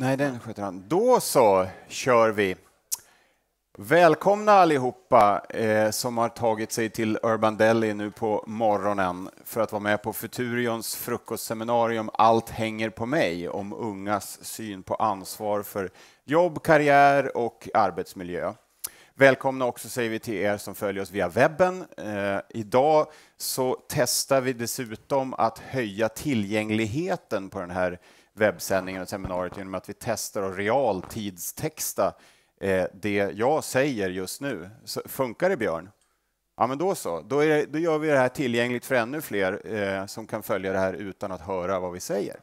Nej, den sköter han. Då så kör vi. Välkomna allihopa eh, som har tagit sig till Urban Deli nu på morgonen för att vara med på Futurions frukostseminarium Allt hänger på mig om ungas syn på ansvar för jobb, karriär och arbetsmiljö. Välkomna också säger vi till er som följer oss via webben. Eh, idag så testar vi dessutom att höja tillgängligheten på den här webbsändningen och seminariet genom att vi testar och realtidstexta eh, det jag säger just nu. Så, funkar det, Björn? Ja, men då så. Då, det, då gör vi det här tillgängligt för ännu fler eh, som kan följa det här utan att höra vad vi säger.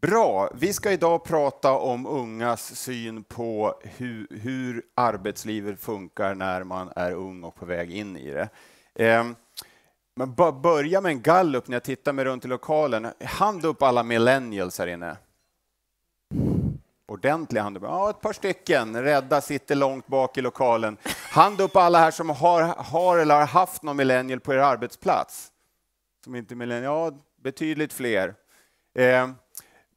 Bra, vi ska idag prata om ungas syn på hu, hur arbetslivet funkar när man är ung och på väg in i det. Eh, men börja med en gallup när jag tittar mig runt i lokalen. Hand upp alla millennials här inne. Ordentliga hand upp. Ja, ett par stycken. Rädda sitter långt bak i lokalen. Hand upp alla här som har, har eller har haft någon millennial på er arbetsplats. Som inte är millennial. Ja, betydligt fler. Eh,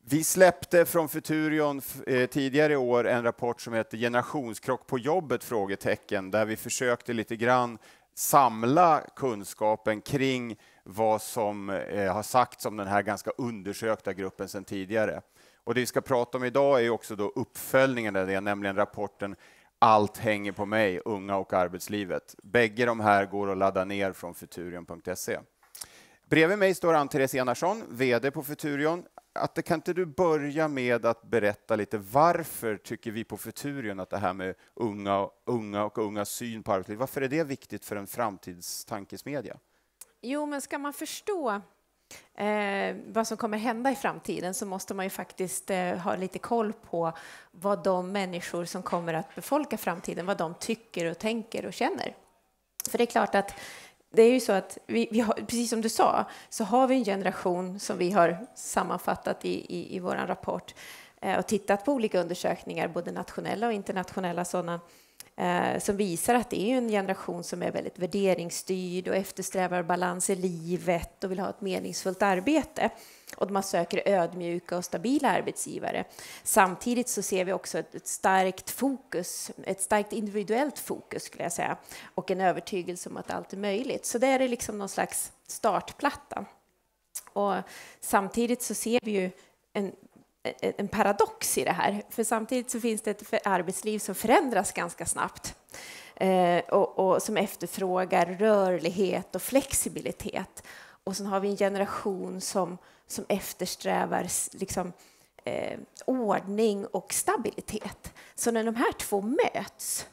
vi släppte från Futurion eh, tidigare i år en rapport som heter Generationskrock på jobbet? frågetecken Där vi försökte lite grann samla kunskapen kring vad som eh, har sagts om den här ganska undersökta gruppen sedan tidigare. Och det vi ska prata om idag är också då uppföljningen av det, nämligen rapporten Allt hänger på mig, unga och arbetslivet. Bägge de här går att ladda ner från futurion.se. Bredvid mig står Ann-Therese Enarsson, VD på Futurion. Atte, kan inte du börja med att berätta lite varför tycker vi på Futurion att det här med unga, unga och ungas syn på arbetslivet, varför är det viktigt för en framtidstankesmedja? Jo, men ska man förstå Eh, vad som kommer hända i framtiden så måste man ju faktiskt eh, ha lite koll på vad de människor som kommer att befolka framtiden, vad de tycker och tänker och känner. För det är klart att det är ju så att vi, vi har, precis som du sa, så har vi en generation som vi har sammanfattat i, i, i vår rapport eh, och tittat på olika undersökningar, både nationella och internationella sådana, eh, som visar att det är en generation som är väldigt värderingsstyrd och eftersträvar balans i livet och vill ha ett meningsfullt arbete och man söker ödmjuka och stabila arbetsgivare. Samtidigt så ser vi också ett, ett, starkt fokus, ett starkt individuellt fokus skulle jag säga, och en övertygelse om att allt är möjligt. Så det är liksom någon slags startplatta. Och samtidigt så ser vi ju en en paradox i det här, för samtidigt så finns det ett arbetsliv som förändras ganska snabbt eh, och, och som efterfrågar rörlighet och flexibilitet. Och sen har vi en generation som som eftersträvar liksom, eh, ordning och stabilitet. Så när de här två möts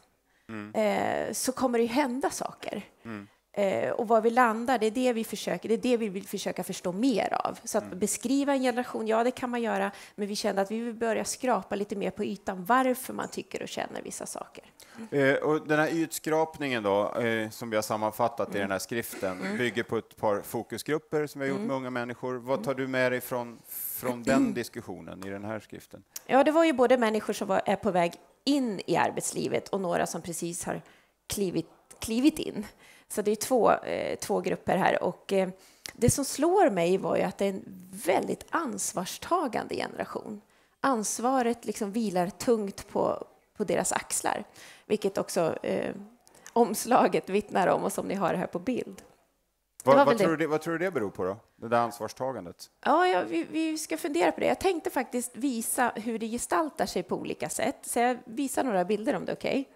mm. eh, så kommer det ju hända saker. Mm. Eh, och var vi landar, det är det vi försöker, det är det vi vill försöka förstå mer av. Så att mm. beskriva en generation, ja det kan man göra, men vi kände att vi vill börja skrapa lite mer på ytan varför man tycker och känner vissa saker. Eh, och den här ytskrapningen då, eh, som vi har sammanfattat i den här skriften, mm. Mm. bygger på ett par fokusgrupper som vi har gjort med mm. unga människor. Vad tar du med dig från, från den diskussionen i den här skriften? Ja, det var ju både människor som var, är på väg in i arbetslivet och några som precis har klivit, klivit in. Så det är två, eh, två grupper här. Och, eh, det som slår mig var ju att det är en väldigt ansvarstagande generation. Ansvaret liksom vilar tungt på, på deras axlar, vilket också eh, omslaget vittnar om och som ni har här på bild. Vad, vad, tror det, vad, tror du det, beror på, då? det där ansvarstagandet? Ja, ja vi, vi, ska fundera på det. Jag tänkte faktiskt visa hur det gestaltar sig på olika sätt, så jag visar några bilder om det är okej. Okay.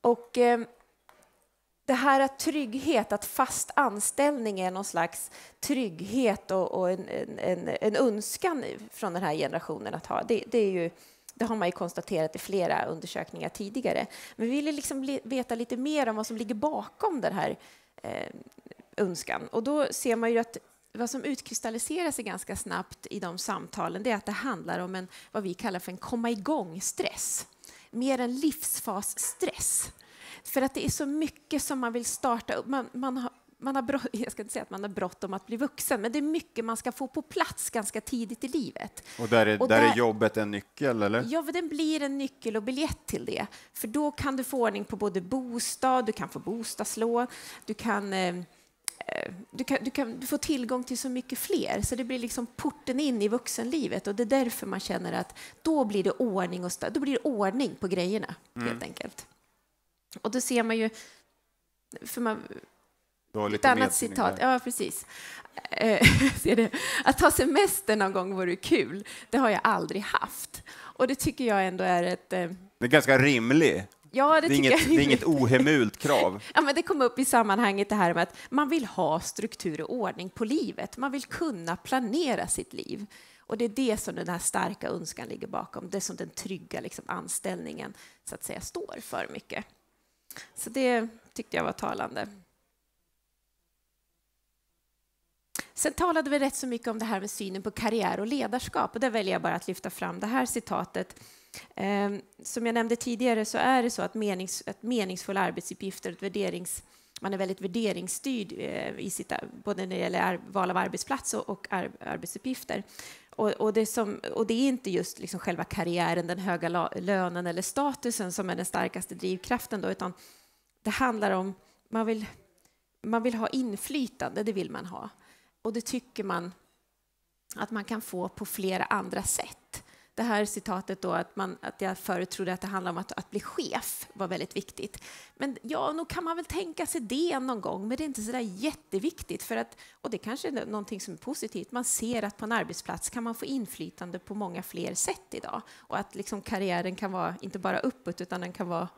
Och eh, det här att trygghet, att fast anställning är någon slags trygghet och, och en, en, en, önskan från den här generationen att ha, det, det är ju det har man ju konstaterat i flera undersökningar tidigare. Men vi ville liksom veta lite mer om vad som ligger bakom den här eh, önskan. Och då ser man ju att vad som utkristalliserar sig ganska snabbt i de samtalen det är att det handlar om en, vad vi kallar för en komma igång-stress. Mer en livsfas-stress. För att det är så mycket som man vill starta upp. Man, man, man har jag ska inte säga att man har bråttom att bli vuxen, men det är mycket man ska få på plats ganska tidigt i livet. Och där är, och där, där är jobbet en nyckel, eller? Ja, den blir en nyckel och biljett till det. För då kan du få ordning på både bostad, du kan få bostadslån, du kan eh, eh, du, kan, du, kan, du, får tillgång till så mycket fler, så det blir liksom porten in i vuxenlivet. Och Det är därför man känner att då blir det ordning, och då blir det ordning på grejerna, mm. helt enkelt. Och då ser man ju... För man, lite ett annat citat. Där. Ja, precis. Eh, att ha semester någon gång vore kul. Det har jag aldrig haft. Och det tycker jag ändå är ett... Eh, det är ganska rimligt. Ja, det, det, är inget, det är inget ohemult krav. ja, men det kom upp i sammanhanget det här med att man vill ha struktur och ordning på livet. Man vill kunna planera sitt liv. Och det är det som den här starka önskan ligger bakom, det som den trygga liksom, anställningen så att säga står för mycket. Så det tyckte jag var talande. Sen talade vi rätt så mycket om det här med synen på karriär och ledarskap och där väljer jag bara att lyfta fram det här citatet. Ehm, som jag nämnde tidigare så är det så att, menings, att meningsfulla arbetsuppgifter, ett värderings, man är väldigt värderingsstyrd eh, i sitt, både när det gäller val av arbetsplats och, och ar, arbetsuppgifter. Och, och, det som, och, det är inte just liksom själva karriären, den höga lönen eller statusen som är den starkaste drivkraften då, utan det handlar om man vill, man vill ha inflytande, det vill man ha och det tycker man att man kan få på flera andra sätt. Det här citatet då, att, man, att jag förut trodde att det handlade om att, att bli chef, var väldigt viktigt. Men ja, nog kan man väl tänka sig det någon gång, men det är inte så där jätteviktigt. För att, och det kanske är någonting som är positivt. Man ser att på en arbetsplats kan man få inflytande på många fler sätt idag. Och att liksom karriären kan vara inte bara uppåt, utan den kan vara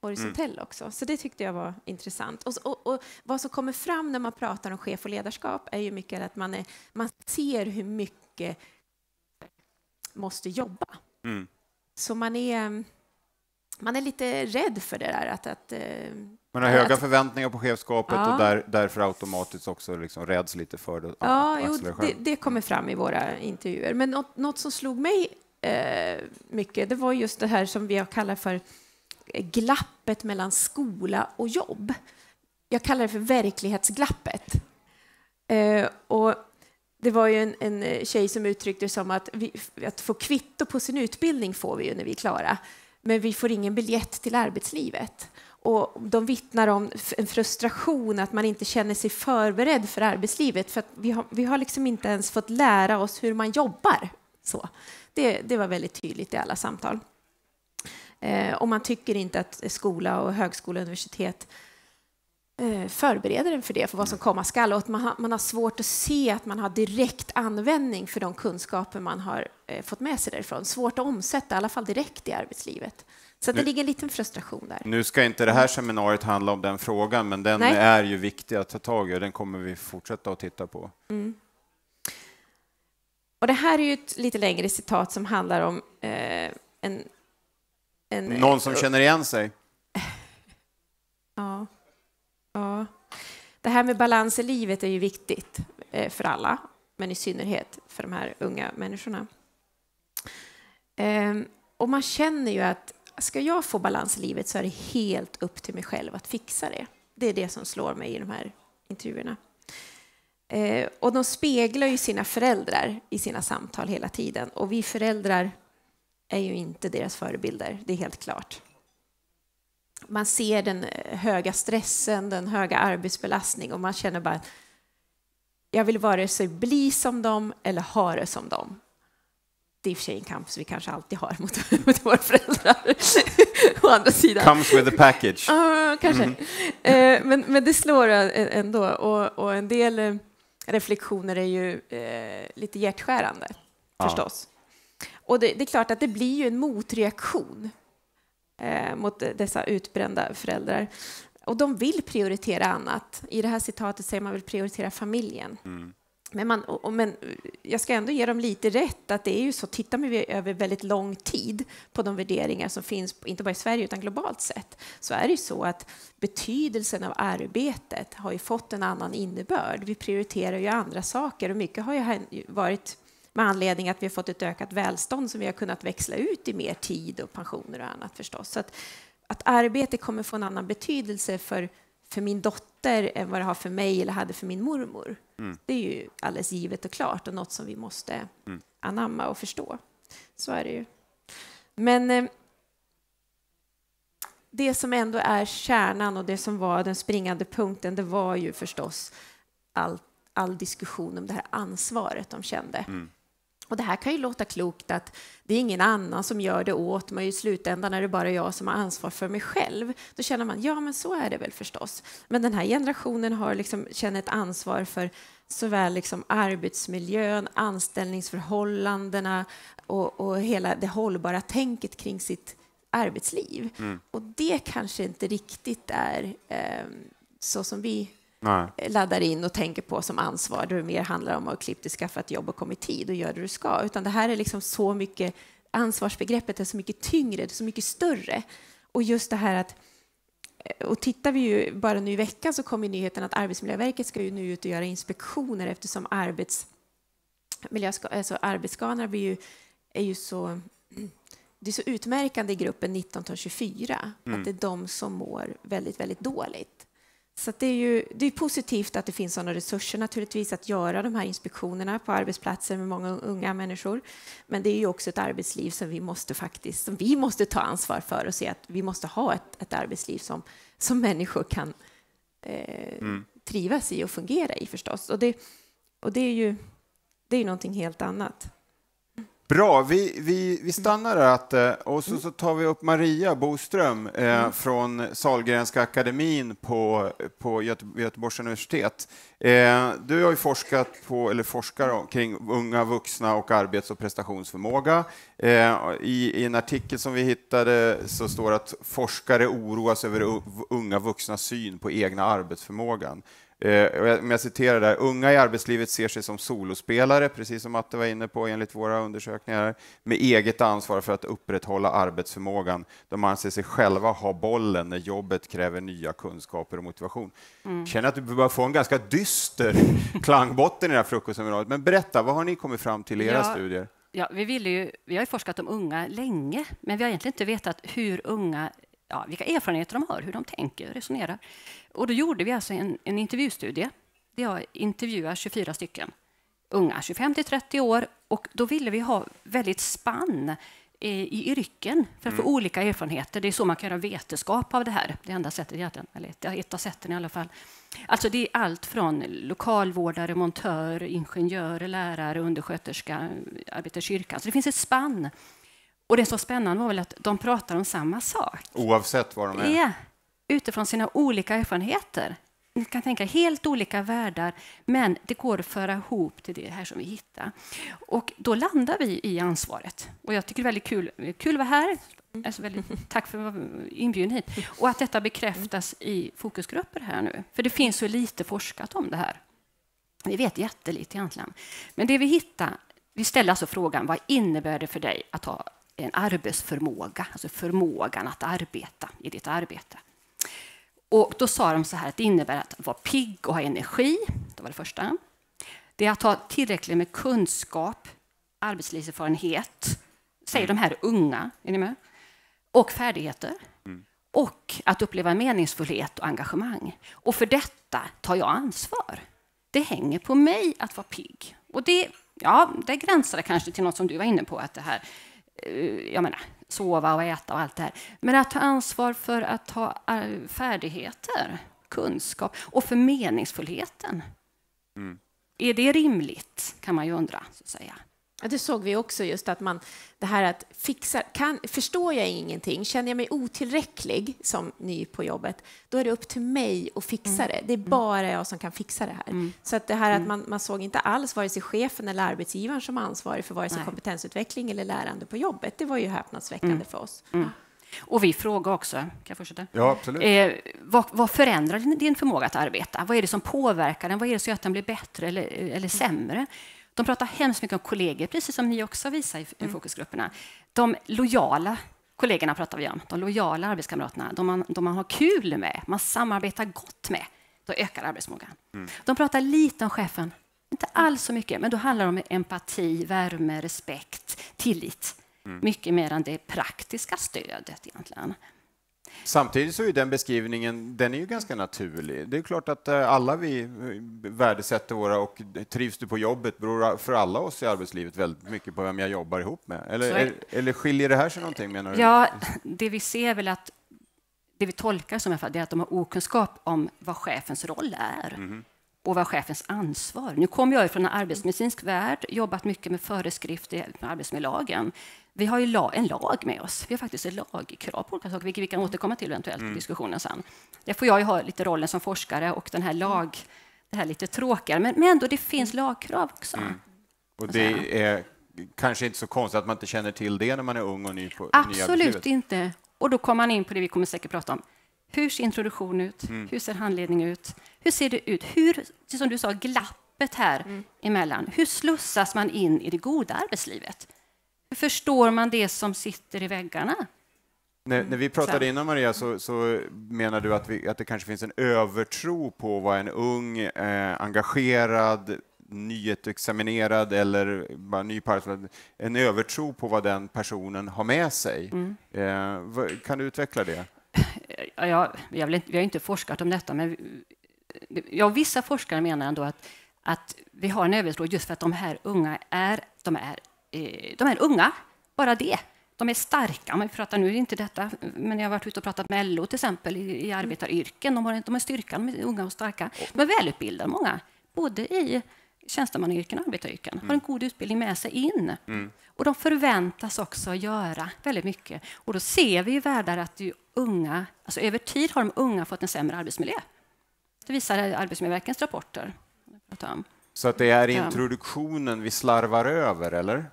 horisontell mm. också. Så det tyckte jag var intressant. Och, och, och, vad som kommer fram när man pratar om chef och ledarskap är ju mycket att man, är, man ser hur mycket måste jobba. Mm. Så man är, man är lite rädd för det där att... att eh, man har höga förväntningar på chefskapet ja. och där, därför automatiskt också liksom räds lite för det. Ja, jo, det, det, kommer fram i våra intervjuer. Men något, något som slog mig eh, mycket, det var just det här som vi kallar för glappet mellan skola och jobb. Jag kallar det för verklighetsglappet. Eh, och det var ju en, en tjej som uttryckte det som att, vi, att få kvitto på sin utbildning får vi ju när vi är klara, men vi får ingen biljett till arbetslivet. Och de vittnar om en frustration, att man inte känner sig förberedd för arbetslivet. För vi, har, vi har liksom inte ens fått lära oss hur man jobbar. Så. Det, det var väldigt tydligt i alla samtal. Eh, och man tycker inte att skola och högskola och universitet eh, förbereder en för det, för vad som mm. komma skall. Och att man har, man har svårt att se att man har direkt användning för de kunskaper man har eh, fått med sig därifrån. Svårt att omsätta, i alla fall direkt i arbetslivet. Så nu, det ligger en liten frustration där. Nu ska inte det här seminariet handla om den frågan, men den Nej. är ju viktig att ta tag i och den kommer vi fortsätta att titta på. Mm. Och det här är ju ett lite längre citat som handlar om eh, en en... Eh, Någon som känner igen sig? Ja. ja. Det här med balans i livet är ju viktigt eh, för alla, men i synnerhet för de här unga människorna. Ehm, och man känner ju att ska jag få balans i livet så är det helt upp till mig själv att fixa det. Det är det som slår mig i de här intervjuerna. Eh, och de speglar ju sina föräldrar i sina samtal hela tiden. Och vi föräldrar är ju inte deras förebilder, det är helt klart. Man ser den eh, höga stressen, den höga arbetsbelastningen och man känner bara att jag vill vare sig bli som dem eller ha det som dem. Det är i och för sig en kamp som vi kanske alltid har mot, mot våra föräldrar. Å andra sidan. Comes with a package. Uh, kanske. Mm. Uh, men, men det slår ändå. Och, och en del eh, reflektioner är ju uh, lite hjärtskärande, ja. förstås. Och det, det, är klart att det blir ju en motreaktion eh, mot dessa utbrända föräldrar. Och de vill prioritera annat. I det här citatet säger man vill prioritera familjen. Mm. Men, man, och, och, men jag ska ändå ge dem lite rätt att det är ju så, tittar vi över väldigt lång tid på de värderingar som finns, inte bara i Sverige utan globalt sett, så är det ju så att betydelsen av arbetet har ju fått en annan innebörd. Vi prioriterar ju andra saker och mycket har ju varit med anledning att vi har fått ett ökat välstånd som vi har kunnat växla ut i mer tid och pensioner och annat förstås. Så att, att arbete kommer få en annan betydelse för, för min dotter än vad det har för mig eller hade för min mormor. Mm. Det är ju alldeles givet och klart och något som vi måste mm. anamma och förstå. Så är det ju. Men eh, det som ändå är kärnan och det som var den springande punkten, det var ju förstås allt all diskussion om det här ansvaret de kände. Mm. Och det här kan ju låta klokt att det är ingen annan som gör det åt mig i slutändan är det bara jag som har ansvar för mig själv. Då känner man, ja men så är det väl förstås. Men den här generationen har liksom, känner ett ansvar för såväl liksom arbetsmiljön, anställningsförhållandena och, och hela det hållbara tänket kring sitt arbetsliv. Mm. Och det kanske inte riktigt är eh, så som vi Nej. Eh, laddar in och tänker på som ansvar, då det mer handlar om att klippt skaffa ett jobb och komma i tid och göra det du ska, utan det här är liksom så mycket, ansvarsbegreppet är så mycket tyngre, det är så mycket större. Och just det här att eh, och tittar vi ju bara nu i veckan så kommer nyheten att Arbetsmiljöverket ska ju nu ut och göra inspektioner efterska, alltså arbetsskadorna ju, är ju så, det är så utmärkande i gruppen 19 24 mm. att det är de som mår väldigt, väldigt dåligt. Så det är ju det är positivt att det finns sådana resurser naturligtvis att göra de här inspektionerna på arbetsplatser med många unga människor. Men det är ju också ett arbetsliv som vi måste faktiskt, som vi måste ta ansvar för och se att vi måste ha ett, ett arbetsliv som, som människor kan eh, mm. trivas i och fungera i förstås. Och det, och det är ju det är någonting helt annat. Bra, vi, vi, vi stannar där eh, och så, så tar vi upp Maria Boström eh, mm. från Salgrenska akademin på, på Göte, Göteborgs universitet. Eh, du har ju forskat på, eller forskar kring unga vuxna och arbets och prestationsförmåga. Eh, i, I en artikel som vi hittade så står det att forskare oroas över unga vuxnas syn på egna arbetsförmågan. Eh, om jag citerar där, unga i arbetslivet ser sig som solospelare, precis som Matte var inne på enligt våra undersökningar, med eget ansvar för att upprätthålla arbetsförmågan. De anser sig själva ha bollen när jobbet kräver nya kunskaper och motivation. Mm. känner att du börjar få en ganska dyster klangbotten i det här frukostseminariet. Men berätta, vad har ni kommit fram till i era ja, studier? Ja, vi, ville ju, vi har ju forskat om unga länge, men vi har egentligen inte vetat hur unga ja, vilka erfarenheter de har, hur de tänker, och resonerar. Och då gjorde vi alltså en, en intervjustudie där jag intervjuar 24 stycken unga, 25 till 30 år. Och då ville vi ha väldigt spann eh, i yrken för att få mm. olika erfarenheter. Det är så man kan göra vetenskap av det här. Det enda sättet eller ett av sätten i alla fall. Alltså det är allt från lokalvårdare, montör, ingenjör, lärare, undersköterska, arbetar i kyrkan. Så det finns ett spann. Och det som var spännande var väl att de pratar om samma sak. Oavsett var de är? Ja, utifrån sina olika erfarenheter. Ni kan tänka helt olika världar, men det går att föra ihop till det här som vi hittar. Och då landar vi i ansvaret. Och jag tycker det är väldigt kul, kul att vara här. Mm. Alltså väldigt, tack för inbjudan hit. Och att detta bekräftas i fokusgrupper här nu. För det finns så lite forskat om det här. Vi vet jättelite egentligen. Men det vi hittar, vi ställer alltså frågan vad innebär det för dig att ha en arbetsförmåga, alltså förmågan att arbeta i ditt arbete. Och då sa de så här att det innebär att vara pigg och ha energi. Det var det första. Det är att ha tillräckligt med kunskap, arbetslivserfarenhet, säger mm. de här unga, är ni med? Och färdigheter. Mm. Och att uppleva meningsfullhet och engagemang. Och för detta tar jag ansvar. Det hänger på mig att vara pigg. Och det, ja, det gränsar kanske till något som du var inne på, att det här, eh, jag menar, sova och äta och allt det här. Men att ta ansvar för att ha eh, färdigheter, kunskap och för meningsfullheten. Mm. Är det rimligt, kan man ju undra. Så att säga. Ja, det såg vi också, just att man, det här att fixa, kan, förstår jag ingenting, känner jag mig otillräcklig som ny på jobbet, då är det upp till mig att fixa mm. det. Det är mm. bara jag som kan fixa det här. Mm. Så att det här att mm. man, man såg inte alls vare sig chefen eller arbetsgivaren som ansvarig för vare sig Nej. kompetensutveckling eller lärande på jobbet, det var ju häpnadsväckande mm. för oss. Mm. Och vi frågade också, kan jag fortsätta? Ja, absolut. Eh, vad, vad, förändrar din förmåga att arbeta? Vad är det som påverkar den? Vad är det som gör att den blir bättre eller, eller sämre? De pratar hemskt mycket om kollegor, precis som ni också visar i mm. fokusgrupperna. De lojala kollegorna pratar vi om, de lojala arbetskamraterna, de man, de man har kul med, man samarbetar gott med, då ökar arbetsförmågan. Mm. De pratar lite om chefen, inte alls så mycket, men då handlar det om empati, värme, respekt, tillit. Mm. Mycket mer än det praktiska stödet egentligen. Samtidigt så är den beskrivningen den är ju ganska naturlig. Det är klart att eh, alla vi eh, värdesätter våra och trivs du på jobbet beror för alla oss i arbetslivet väldigt mycket på vem jag jobbar ihop med. Eller, är... eller skiljer det här sig någonting menar du? Ja, det vi ser är väl att det vi tolkar som i alla fall, det är att de har okunskap om vad chefens roll är. Mm och vad chefens ansvar. Nu kommer jag från en arbetsmedicinsk värld, jobbat mycket med föreskrifter i arbetsmiljölagen. Vi har ju en lag med oss. Vi har faktiskt ett lagkrav på olika saker, vilket vi kan återkomma till eventuellt mm. i diskussionen sen. Där får jag ju ha lite rollen som forskare och den här lag, det här lite tråkigare, men, men ändå, det finns lagkrav också. Mm. Och det är kanske inte så konstigt att man inte känner till det när man är ung och ny på Absolut inte. Och då kommer man in på det vi kommer säkert prata om. Hur ser introduktion ut? Mm. Hur ser handledning ut? Hur ser det ut? Hur, som du sa, glappet här mm. emellan. Hur slussas man in i det goda arbetslivet? Hur förstår man det som sitter i väggarna? När, när, vi mm, pratade innan Maria så, så menar du att, vi, att, det kanske finns en övertro på vad en ung, eh, engagerad, nyutexaminerad eller bara ny en övertro på vad den personen har med sig. Mm. Eh, kan du utveckla det? Jag, jag vill, vi har inte forskat om detta, men ja, vissa forskare menar ändå att, att vi har en övertro just för att de här unga är, de är Eh, de är unga, bara det. De är starka. Man pratar nu inte detta, men jag har varit ute och pratat med LO till exempel i, i arbetaryrken. De har, de har styrkan, de är unga och starka. De är välutbildade, många, både i tjänstemannayrken och arbetaryrken. Mm. Har en god utbildning med sig in. Mm. Och de förväntas också göra väldigt mycket. Och då ser vi ju världar att unga, alltså över tid har de unga fått en sämre arbetsmiljö. Det visar Arbetsmiljöverkets rapporter. Så att det är introduktionen vi slarvar över, eller?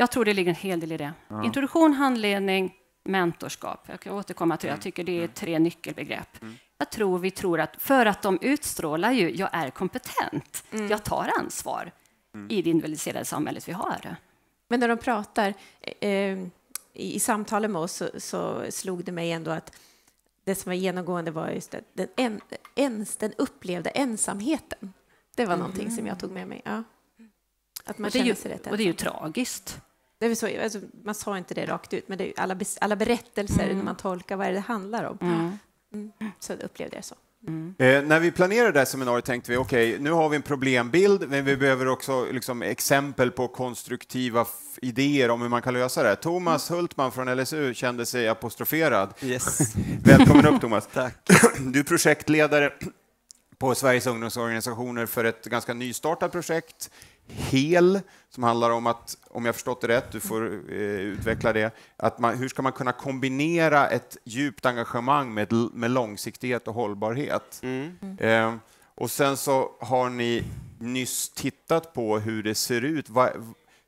Jag tror det ligger en hel del i det. Ja. Introduktion, handledning, mentorskap. Jag kan återkomma till det. Jag mm. tycker det är mm. tre nyckelbegrepp. Mm. Jag tror vi tror att, för att de utstrålar ju, jag är kompetent, mm. jag tar ansvar mm. i det individualiserade samhället vi har. Men när de pratar eh, eh i, i samtalen med oss så, så, slog det mig ändå att det som var genomgående var just det, den, en, ens, den upplevda ensamheten. Det var någonting som jag mm. tog med mig. Ja. Att man och det känner sig rätt Och det är ju tragiskt. Det är så, alltså, man sa inte det rakt ut, men det är alla, alla berättelser mm. när man tolkar vad det handlar om. Mm. Mm. Så upplevde jag det så. Mm. mm. Eh, när vi planerade det här seminariet tänkte vi okej, okay, nu har vi en problembild, men vi behöver också liksom, exempel på konstruktiva idéer om hur man kan lösa det. Thomas mm. Hultman från LSU kände sig apostroferad. Yes. Välkommen upp Thomas. Tack. Du är projektledare på Sveriges ungdomsorganisationer för ett ganska nystartat projekt HEL, som handlar om att, om jag förstått det rätt, du får eh, utveckla det, att man, hur ska man kunna kombinera ett djupt engagemang med, med långsiktighet och hållbarhet? Mm. Eh, och sen så har ni nyss tittat på hur det ser ut. Va,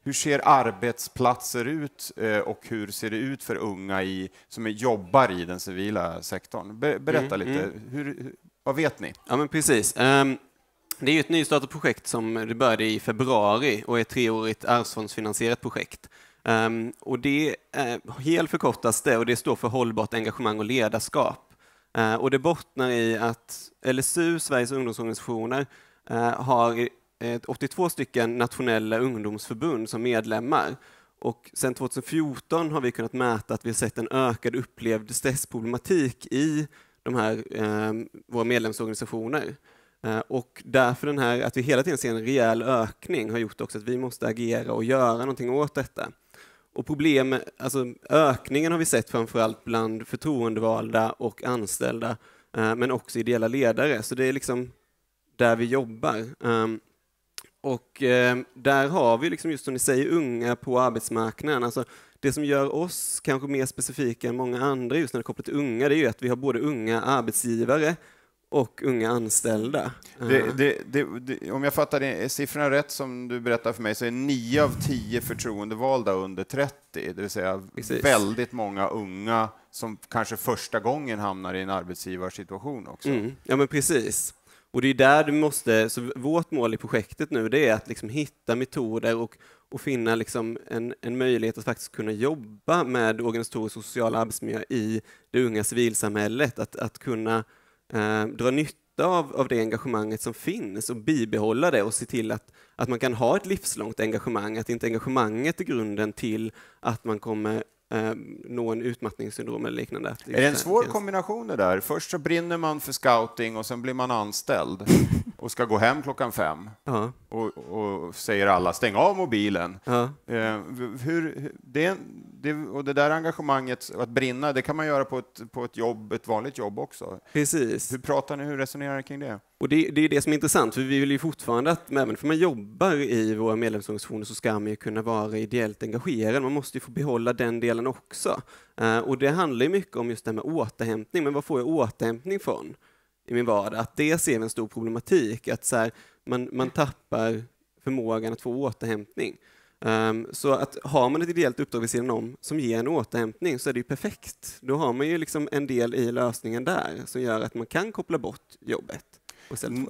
hur ser arbetsplatser ut eh, och hur ser det ut för unga i, som jobbar i den civila sektorn? Be, berätta mm, lite, mm. Hur, vad vet ni? Ja, men precis. Um... Det är ju ett nystartat projekt som det började i februari och är ett treårigt arvsfondsfinansierat projekt. Um, och det är eh, helt förkortas det och det står för hållbart engagemang och ledarskap. Uh, och det bottnar i att LSU, Sveriges ungdomsorganisationer, uh, har 82 stycken nationella ungdomsförbund som medlemmar. Och sedan 2014 har vi kunnat mäta att vi har sett en ökad upplevd stressproblematik i de här, ehm, våra medlemsorganisationer. Eh, och därför den här, att vi hela tiden ser en rejäl ökning har gjort också att vi måste agera och göra någonting åt detta. Och problem, alltså ökningen har vi sett framförallt bland förtroendevalda och anställda, eh, men också ideella ledare. Så det är liksom där vi jobbar. Ehm, och eh, där har vi, liksom just som ni säger, unga på arbetsmarknaden. Alltså det som gör oss kanske mer specifika än många andra just när det är kopplat till unga, det är ju att vi har både unga arbetsgivare och unga anställda. Det, det, det, om jag fattar siffrorna rätt som du berättar för mig så är nio av tio förtroendevalda under 30, det vill säga Precis. väldigt många unga som kanske första gången hamnar i en arbetsgivarsituation också. Mm. Ja, men precis. Och det är där du måste, så vårt mål i projektet nu det är att liksom hitta metoder och, och finna liksom en, en möjlighet att faktiskt kunna jobba med organisatorisk och social arbetsmiljö i det unga civilsamhället, att, att kunna eh, dra nytta av, av det engagemanget som finns och bibehålla det och se till att, att man kan ha ett livslångt engagemang, att inte engagemanget är grunden till att man kommer eh, nå en utmattningssyndrom eller liknande. Är det en svår kombination det där? Först så brinner man för scouting och sen blir man anställd. och ska gå hem klockan fem uh-huh. och, och, säger alla stäng av mobilen. Uh-huh. hur, det, det, och det där engagemanget, att brinna, det kan man göra på ett, på ett, jobb, ett vanligt jobb också. Precis. Hur pratar ni, hur resonerar ni kring det? Och det, det är det som är intressant, för vi vill ju fortfarande att även om man jobbar i våra medlemsorganisationer så ska man ju kunna vara ideellt engagerad. Man måste ju få behålla den delen också. Eh, och det handlar ju mycket om just det här med återhämtning, men vad får jag återhämtning från? i min vardag, att det ser vi en stor problematik, att så här, man, man tappar förmågan att få återhämtning. Um, så att har man ett ideellt uppdrag vid sidan om som ger en återhämtning så är det ju perfekt. Då har man ju liksom en del i lösningen där som gör att man kan koppla bort jobbet.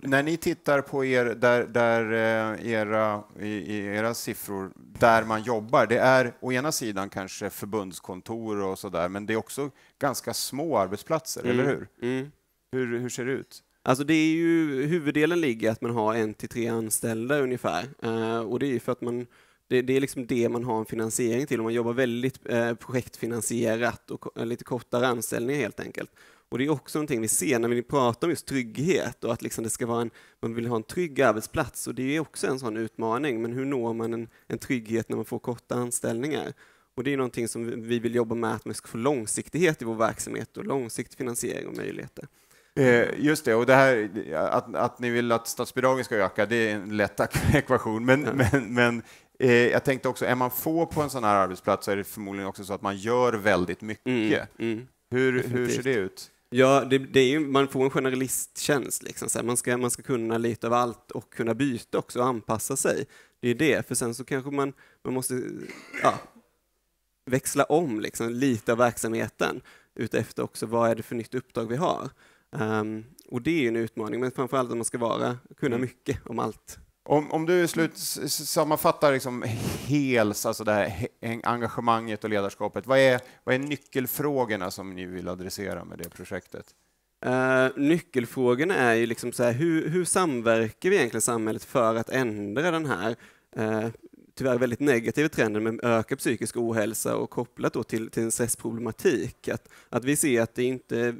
När ni tittar på er, där, där eh, era, i, era siffror, där man jobbar, det är å ena sidan kanske förbundskontor och sådär, men det är också ganska små arbetsplatser, mm. eller hur? Mm. Hur, hur ser det ut? Alltså det är ju, huvuddelen ligger att man har en till tre anställda ungefär. Eh, och det är för att man, det, det, är liksom det man har en finansiering till. man jobbar väldigt eh, projektfinansierat och eh, lite kortare anställningar helt enkelt. Och det är också någonting vi ser när vi pratar om just trygghet och att liksom det ska vara en, man vill ha en trygg arbetsplats. Och det är också en sån utmaning. Men hur når man en, en trygghet när man får korta anställningar? Och det är någonting som vi vill jobba med, att man ska få långsiktighet i vår verksamhet och långsiktig finansiering och möjligheter. Eh, just det, och det här att, att ni vill att statsbidragen ska öka, det är en lätt ekvation. Men, mm. men, men eh, jag tänkte också, är man få på en sån här arbetsplats så är det förmodligen också så att man gör väldigt mycket. Mm, mm. Hur, hur, ser det ut? Ja, det, det är ju, man får en generalisttjänst. Liksom, så här, man, ska, man ska kunna lite av allt och kunna byta också och anpassa sig. Det är det, för sen så kanske man, man måste ja, växla om liksom, lite av verksamheten utefter också vad är det för nytt uppdrag vi har. Um, och det är en utmaning, men framför allt att man ska vara, kunna mm. mycket om allt. Om, om du slut, sammanfattar liksom HELS, alltså det här engagemanget och ledarskapet, vad är, vad är nyckelfrågorna som ni vill adressera med det projektet? Uh, nyckelfrågorna är ju liksom så här, hur, hur samverkar vi egentligen samhället för att ändra den här uh, tyvärr väldigt negativa trenden med ökad psykisk ohälsa och kopplat till, till en stressproblematik. Att, att vi ser att det inte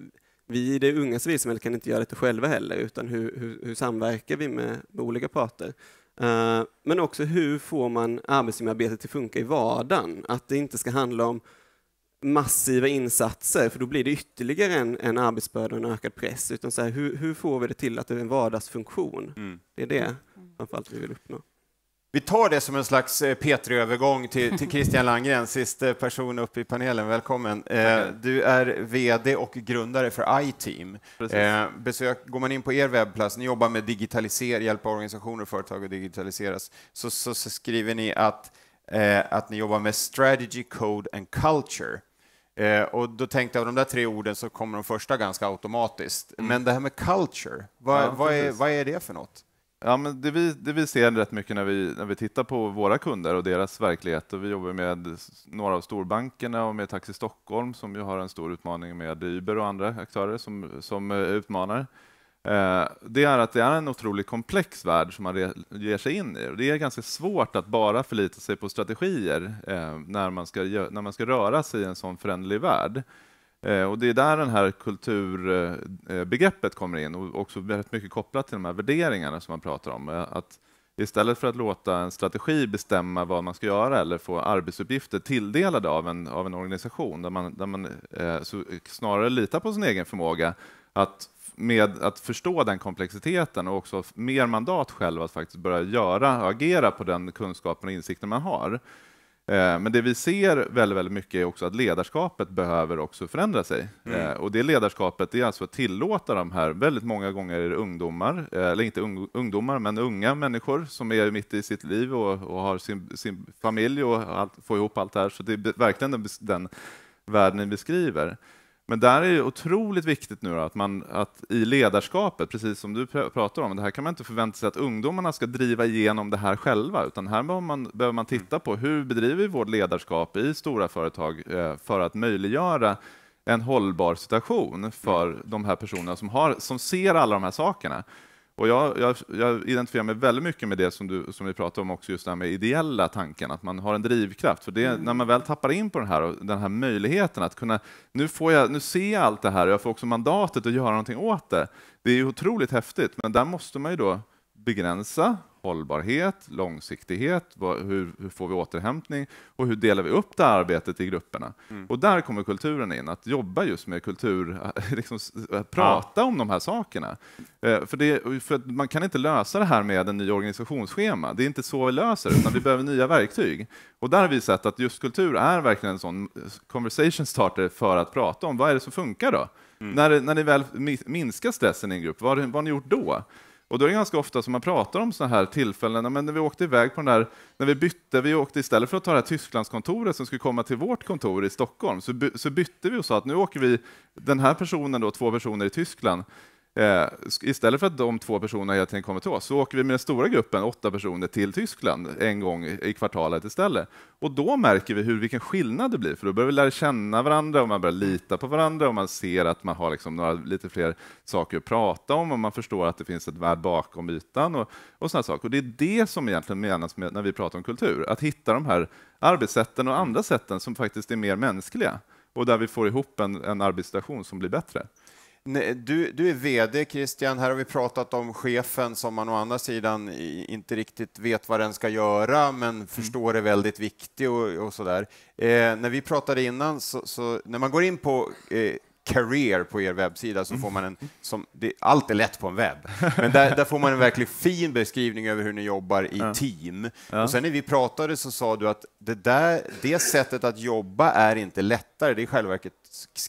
vi i det unga civilsamhället kan inte göra detta själva heller, utan hur, hur, hur samverkar vi med, med olika parter? Uh, men också hur får man arbetsmiljöarbetet att funka i vardagen? Att det inte ska handla om massiva insatser, för då blir det ytterligare en, en arbetsbörda och en ökad press. Utan så här, hur, hur, får vi det till att det är en vardagsfunktion? Mm. Det är det mm. framförallt vi vill uppnå. Vi tar det som en slags eh, P3-övergång till, till Christian Landgren, sista person upp i panelen. Välkommen. Eh, du är VD och grundare för iTeam. Eh, besök, går man in på er webbplats, ni jobbar med digitalisering, hjälpa organisationer och företag att digitaliseras, så, så, så skriver ni att, att ni jobbar med strategy, code and culture. Eh, och då tänkte jag av de där tre orden så kommer de första ganska automatiskt. Mm. Men det här med culture, vad, ja, vad, är, vad är det för något? Ja, men det, vi, det vi ser rätt mycket när vi, när vi tittar på våra kunder och deras verklighet, och vi jobbar med några av storbankerna och med Taxi Stockholm som ju har en stor utmaning med Uber och andra aktörer som, som eh, utmanar. Eh, det är att det är en otroligt komplex värld som man re, ger sig in i. Och det är ganska svårt att bara förlita sig på strategier eh, när, man ska, när man ska röra sig i en sån föränderlig värld. Eh, och det är där det här kulturbegreppet kommer in och också väldigt mycket kopplat till de här värderingarna som man pratar om. Eh, att istället för att låta en strategi bestämma vad man ska göra eller få arbetsuppgifter tilldelade av en, av en organisation där man, där man eh, snarare litar på sin egen förmåga att med att förstå den komplexiteten och också mer mandat själv att faktiskt börja göra och agera på den kunskapen och insikten man har. Eh, men det vi ser väldigt, väldigt mycket är också att ledarskapet behöver också förändra sig. Mm. Eh, och det ledarskapet är alltså att tillåta de här, väldigt många gånger är det ungdomar, eh, eller inte ungdomar, men unga människor som är mitt i sitt liv och, och har sin, sin, familj och allt, får ihop allt det här. Så det är verkligen den, den världen vi beskriver. Men där är det otroligt viktigt nu då, att man att i ledarskapet, precis som du pratar om, det här kan man inte förvänta sig att ungdomarna ska driva igenom det här själva, utan här behöver man, behöver man titta på hur bedriver vi vårt ledarskap i stora företag eh, för att möjliggöra en hållbar situation för de här personerna som, har, som ser alla de här sakerna. Och jag, jag, jag, identifierar mig väldigt mycket med det som, du, som vi pratade om också, just det här med ideella tanken, att man har en drivkraft. För det, mm. när man väl tappar in på den här, den här möjligheten att kunna, nu, får jag, nu ser jag allt det här och jag får också mandatet att göra någonting åt det. Det är otroligt häftigt, men där måste man ju då begränsa hållbarhet, långsiktighet, vad, hur, hur, får vi återhämtning och hur delar vi upp det här arbetet i grupperna? Mm. Och där kommer kulturen in, att jobba just med kultur, liksom, prata ja. om de här sakerna. Eh, för, det, för man kan inte lösa det här med en ny organisationsschema, det är inte så vi löser det, utan vi behöver nya verktyg. Och där har vi sett att just kultur är verkligen en sån conversation starter för att prata om, vad är det som funkar då? Mm. När, när ni väl minskar stressen i en grupp, vad, vad har ni gjort då? Och då är det ganska ofta som man pratar om sådana här tillfällen, men när vi åkte iväg på den där, när vi bytte, vi åkte istället för att ta det här Tysklandskontoret som skulle komma till vårt kontor i Stockholm, så, by, så bytte vi och sa att nu åker vi, den här personen då, två personer i Tyskland, Eh, istället för att de två personerna hela tiden kommer till oss, så åker vi med den stora gruppen, åtta personer, till Tyskland en gång i kvartalet istället. Och då märker vi hur, vilken skillnad det blir, för då börjar vi lära känna varandra och man börjar lita på varandra och man ser att man har liksom några, lite fler saker att prata om och man förstår att det finns ett värld bakom ytan och, och sådana saker. Och det är det som egentligen menas med när vi pratar om kultur, att hitta de här arbetssätten och andra sätten som faktiskt är mer mänskliga och där vi får ihop en, en arbetssituation som blir bättre. Du, du är VD Christian, här har vi pratat om chefen som man å andra sidan inte riktigt vet vad den ska göra men mm. förstår är väldigt viktig och, och sådär. Eh, när vi pratade innan, så, så, när man går in på eh, career på er webbsida så får man en, mm. som, det, allt är lätt på en webb, men där, där, får man en verkligt fin beskrivning över hur ni jobbar i ja. team. Ja. Och sen när vi pratade så sa du att det, där, det sättet att jobba är inte lättare, det är i själva verket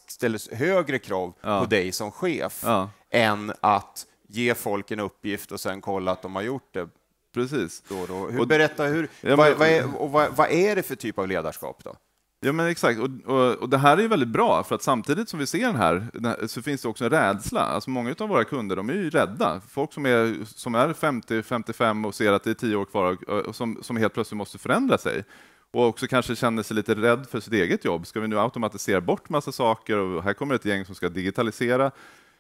ställer högre krav ja. på dig som chef än att ge folk en uppgift och sen kolla att de har gjort det precis. Då, då. Hur, berätta, hur, ja, men, vad, vad, är, och vad, vad, är det för typ av ledarskap då? Ja men exakt, och, och, och, det här är ju väldigt bra, för att samtidigt som vi ser den här, så finns det också en rädsla. Alltså många av våra kunder de är ju rädda. Folk som är, som är 50-55 och ser att det är tio år kvar och som, som helt plötsligt måste förändra sig och också kanske känner sig lite rädd för sitt eget jobb. Ska vi nu automatisera bort massa saker och här kommer ett gäng som ska digitalisera.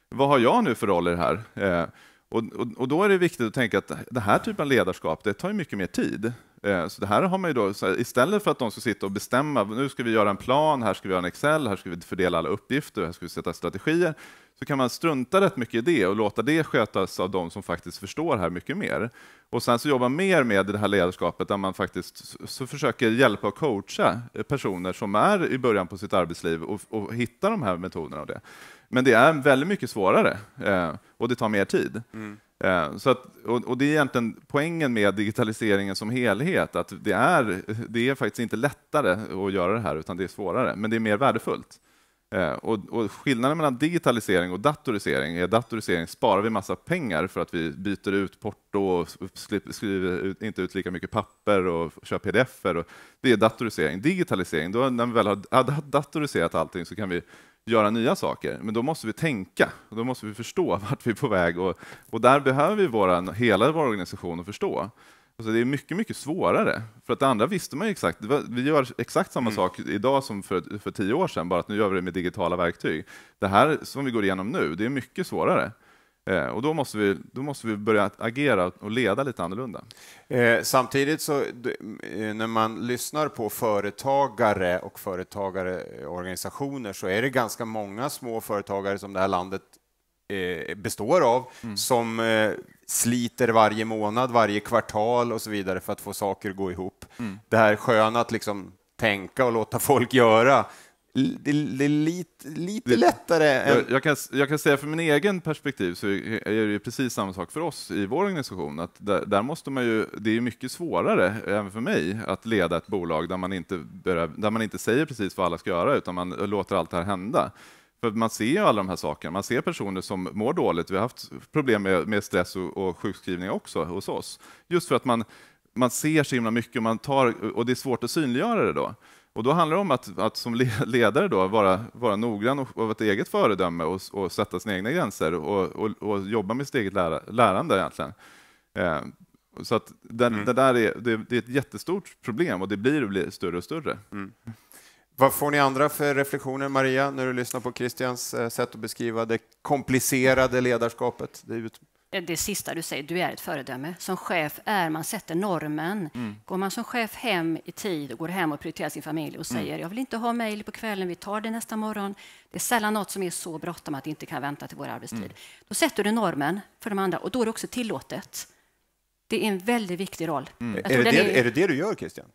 Vad har jag nu för roll i det här? Eh, och, och, och, då är det viktigt att tänka att den här typen av ledarskap, det tar ju mycket mer tid. Eh, så det här har man ju då, istället för att de ska sitta och bestämma, nu ska vi göra en plan, här ska vi göra en Excel, här ska vi fördela alla uppgifter, här ska vi sätta strategier, så kan man strunta rätt mycket i det och låta det skötas av de som faktiskt förstår här mycket mer. Och sen så jobba mer med det här ledarskapet där man faktiskt så försöker hjälpa och coacha eh, personer som är i början på sitt arbetsliv och, och hitta de här metoderna och det. Men det är väldigt mycket svårare eh, och det tar mer tid. Mm. Eh, så att, och, det är egentligen poängen med digitaliseringen som helhet, att det är, det är faktiskt inte lättare att göra det här, utan det är svårare, men det är mer värdefullt. Eh, och, och skillnaden mellan digitalisering och datorisering är att datorisering sparar vi massa pengar för att vi byter ut porto och skriver ut, inte ut lika mycket papper och kör pdf-er. Det är datorisering. Digitalisering, då när vi väl har datoriserat allting så kan vi göra nya saker. Men då måste vi tänka, och då måste vi förstå vart vi är på väg. Och, och där behöver vi våra, hela vår organisation att förstå. Alltså det är mycket, mycket svårare. För att det andra visste man ju exakt. vi gör exakt samma mm. sak idag som för, för tio år sedan, bara att nu gör vi det med digitala verktyg. Det här som vi går igenom nu, det är mycket svårare. Eh, och då måste, vi, då måste vi börja agera och leda lite annorlunda. Eh, samtidigt så eh, när man lyssnar på företagare och företagarorganisationer så är det ganska många små företagare som det här landet eh, består av mm. som eh, sliter varje månad, varje kvartal och så vidare för att få saker att gå ihop. Mm. Det här sköna att liksom tänka och låta folk göra det, det är lite, lite det, lättare. Än... Jag, jag, kan, jag kan säga för min egen perspektiv så är det precis samma sak för oss i vår organisation. Att där, där, måste man ju, det är mycket svårare, även för mig, att leda ett bolag där man inte, börjar, där man inte säger precis vad alla ska göra utan man låter allt det här hända. För man ser ju alla de här sakerna. Man ser personer som mår dåligt. Vi har haft problem med, med stress och, och sjukskrivning också hos oss. Just för att man, man ser så himla mycket och, man tar, och det är svårt att synliggöra det då. Och då handlar det om att, att som ledare då vara, vara noggrann och vara ett eget föredöme och, och sätta sina egna gränser och, och, och jobba med sitt eget lära, lärande egentligen. Eh, så att den, mm. det där är, det, det, är ett jättestort problem och det blir, blir större och större. Mm. Vad får ni andra för reflektioner, Maria, när du lyssnar på Christians eh, sätt att beskriva det komplicerade ledarskapet? Det det sista du säger, du är ett föredöme. Som chef är man, sätter normen. Mm. Går man som chef hem i tid och går hem och prioriterar sin familj och mm. säger mm. jag vill inte ha mejl på kvällen, vi tar det nästa morgon. Det är sällan något som är så bråttom att det inte kan vänta till vår arbetstid. Mm. Då sätter du normen för de andra och då är det också tillåtet. Det är en väldigt viktig roll. Mm. Är, det det, är... är det det du gör, Christian?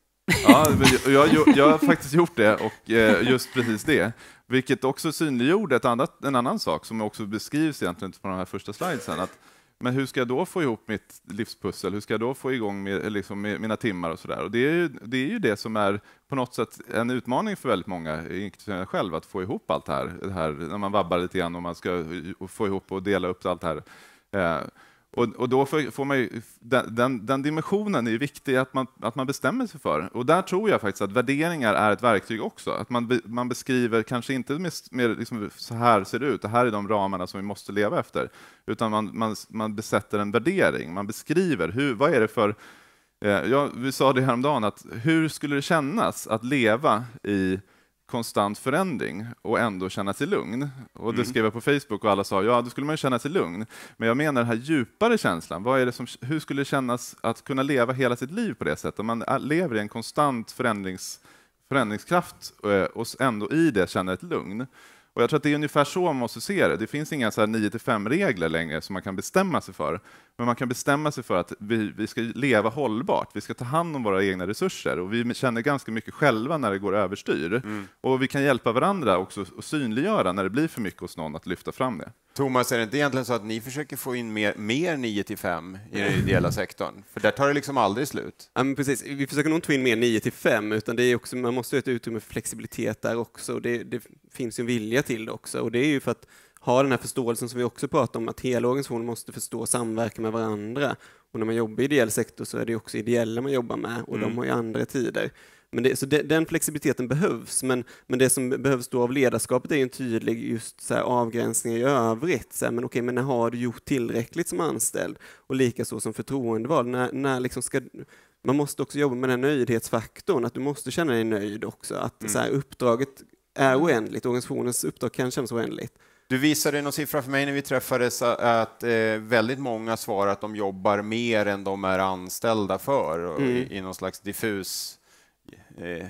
ja, jag, jag, jag, har faktiskt gjort det, och eh, just precis det. Vilket också synliggjorde ett annat, en annan sak som också beskrivs egentligen på de här första slidesen. Att men hur ska jag då få ihop mitt livspussel? Hur ska jag då få igång med, liksom, med mina timmar och sådär? Och det är, ju, det är ju det som är på något sätt en utmaning för väldigt många, inklusive jag själv, att få ihop allt det här, det här när man vabbar lite grann och man ska få ihop och dela upp allt det här. Eh, och, och då får man ju, den, den, den, dimensionen är viktig att man, att man bestämmer sig för. Och där tror jag faktiskt att värderingar är ett verktyg också. Att man, man beskriver, kanske inte med, med liksom, så här ser det ut, det här är de ramarna som vi måste leva efter, utan man, man, man besätter en värdering, man beskriver hur, vad är det för eh, ja, vi sa det häromdagen, att hur skulle det kännas att leva i konstant förändring och ändå känna sig lugn. Och det mm. skrev jag på Facebook och alla sa ja, då skulle man ju känna sig lugn. Men jag menar den här djupare känslan. Vad är det som, hur skulle det kännas att kunna leva hela sitt liv på det sättet? Om man lever i en konstant förändrings, förändringskraft eh, och ändå i det känner ett lugn. Och jag tror att det är ungefär så man måste se det. Det finns inga 9-5 regler längre som man kan bestämma sig för, men man kan bestämma sig för att vi, vi ska leva hållbart, vi ska ta hand om våra egna resurser och vi känner ganska mycket själva när det går överstyr. Mm. Och vi kan hjälpa varandra också och synliggöra när det blir för mycket hos någon att lyfta fram det. Thomas, är det inte egentligen så att ni försöker få in mer, mer 9 till 5 i den ideella sektorn? För där tar det liksom aldrig slut. Ja, precis. Vi försöker nog inte få in mer 9 till 5, utan det är också, man måste ha ett utrymme för flexibilitet där också. det, det finns ju en vilja till det också. Och det är ju för att ha den här förståelsen som vi också pratar om, att hela organisationen måste förstå och samverka med varandra. Och när man jobbar i ideell sektor så är det också ideella man jobbar med och mm. de har ju andra tider. Men det, så det, den flexibiliteten behövs, men, men det som behövs då av ledarskapet är ju en tydlig just så här, avgränsning i övrigt. Så här, men okej, men när har du gjort tillräckligt som anställd? Och likaså som förtroendevald, när, när liksom ska man måste också jobba med den här nöjdhetsfaktorn, att du måste känna dig nöjd också. Att mm. så här, mm. uppdraget är oändligt, organisationens uppdrag kan kännas oändligt. Du visade någon siffra för mig när vi träffades att eh, väldigt många svarar att de jobbar mer än de är anställda för mm. i, i någon slags diffus eh,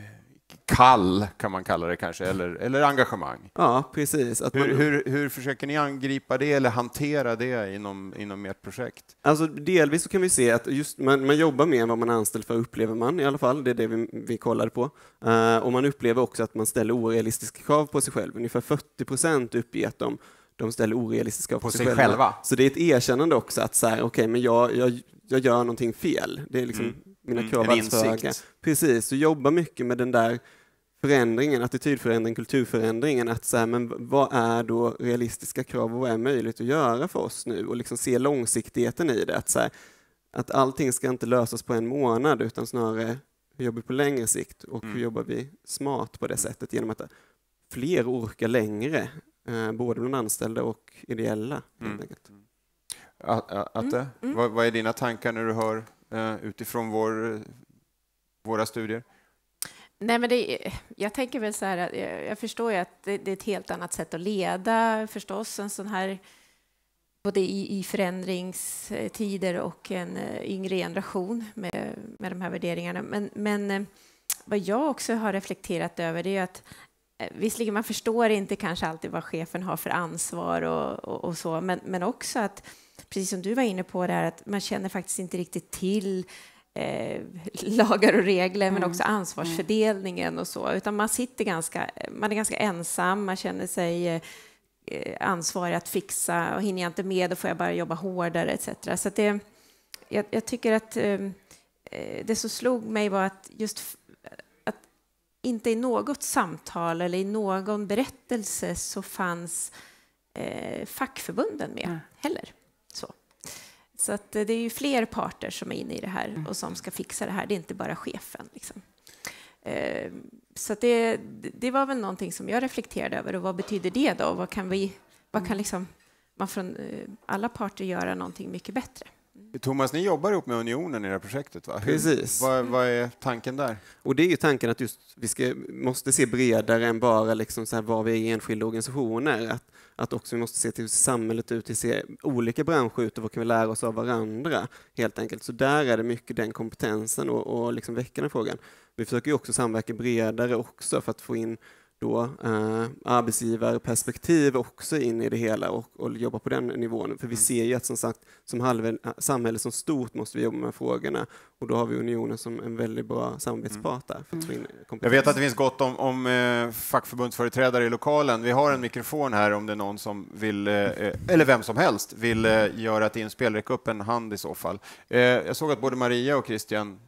kall, kan man kalla det kanske, eller, eller engagemang. Ja, precis. Hur, man... hur, hur, försöker ni angripa det eller hantera det inom, inom ert projekt? Alltså, delvis så kan vi se att just man, man jobbar med vad man är anställd för, upplever man i alla fall. Det är det vi, vi kollar på. Uh, och man upplever också att man ställer orealistiska krav på sig själv. Ungefär 40 procent uppger att de de ställer orealistiska krav på, på sig, sig själva. själva. Så det är ett erkännande också att så här, okej, okay, men jag, jag, jag gör någonting fel. Det är liksom mm. mina mm. krav mm. för höga. Precis, så jobba mycket med den där förändringen, attitydförändring, kulturförändringen, att så här, men vad är då realistiska krav och vad är möjligt att göra för oss nu? Och liksom se långsiktigheten i det, att, så här, att allting ska inte lösas på en månad utan snarare hur jobbar vi på längre sikt och hur mm. jobbar vi smart på det mm. sättet genom att fler orkar längre, eh, både bland anställda och ideella. Mm. mm. Atte, mm. vad, vad, är dina tankar när du hör eh, utifrån vår, våra studier? Nej, men det, jag tänker väl så här, jag, jag förstår ju att det, det, är ett helt annat sätt att leda förstås, en sån här både i, i förändringstider och en eh, yngre generation med, med de här värderingarna. Men, men eh, vad jag också har reflekterat över det är att eh, visserligen man förstår inte kanske alltid vad chefen har för ansvar och, och, och så, men, men också att precis som du var inne på, det här, att man känner faktiskt inte riktigt till Eh, lagar och regler, mm. men också ansvarsfördelningen mm. och så. Utan man sitter ganska, man är ganska ensam, man känner sig eh, ansvarig att fixa och hinner jag inte med, då får jag bara jobba hårdare etc. Så det, jag, jag, tycker att eh, eh, det som slog mig var att just att inte i något samtal eller i någon berättelse så fanns eh, fackförbunden med mm. heller. Så att eh, det är ju fler parter som är inne i det här mm. och som ska fixa det här. Det är inte bara chefen. Liksom. Ehm, så det, det var väl någonting som jag reflekterade över. Och vad betyder det då? Vad kan, vi, vad kan mm. liksom, man från eh, alla parter göra någonting mycket bättre? Thomas, ni jobbar ihop med Unionen i det här projektet, va? Hur, Precis. Vad, vad, är tanken där? Och det är ju tanken att just vi ska, måste se bredare än bara liksom så här vad vi är i enskilda organisationer. Att, att också vi måste se till hur samhället ut, hur ser olika branscher ut och vad kan vi lära oss av varandra helt enkelt. Så där är det mycket den kompetensen och, och liksom väcka den frågan. Vi försöker ju också samverka bredare också för att få in då, eh, arbetsgivarperspektiv också in i det hela och, och jobba på den nivån. För vi mm. ser ju att som sagt, som halv, eh, samhälle som stort måste vi jobba med frågorna och då har vi unionen som en väldigt bra mm. samarbetspart där. För att få in mm. Jag vet att det finns gott om, om eh, fackförbundsföreträdare i lokalen. Vi har en mikrofon här om det är någon som vill, eh, eh eller vem som helst, vill eh, göra ett inspel. Räck upp en hand i så fall. Eh, jag såg att både Maria och Christian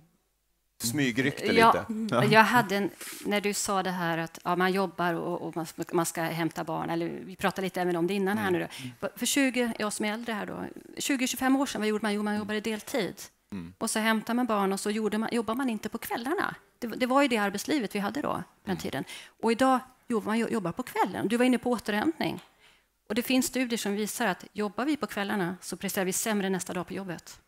smygrykte lite. jag hade en, när du sa det här att ja, man jobbar och, och man, man, ska hämta barn, eller vi pratade lite även om det innan här nu. Då. Mm. För 20, jag som är äldre här då, 20-25 år sedan, vad gjorde man? Jo, man jobbade deltid. Mm. Och så hämtade man barn och så gjorde man, jobbade man inte på kvällarna. Det, det var ju det arbetslivet vi hade då, på den mm. tiden. Och idag jobbar man jobbar på kvällen. Du var inne på återhämtning. Och det finns studier som visar att jobbar vi på kvällarna så presterar vi sämre nästa dag på jobbet.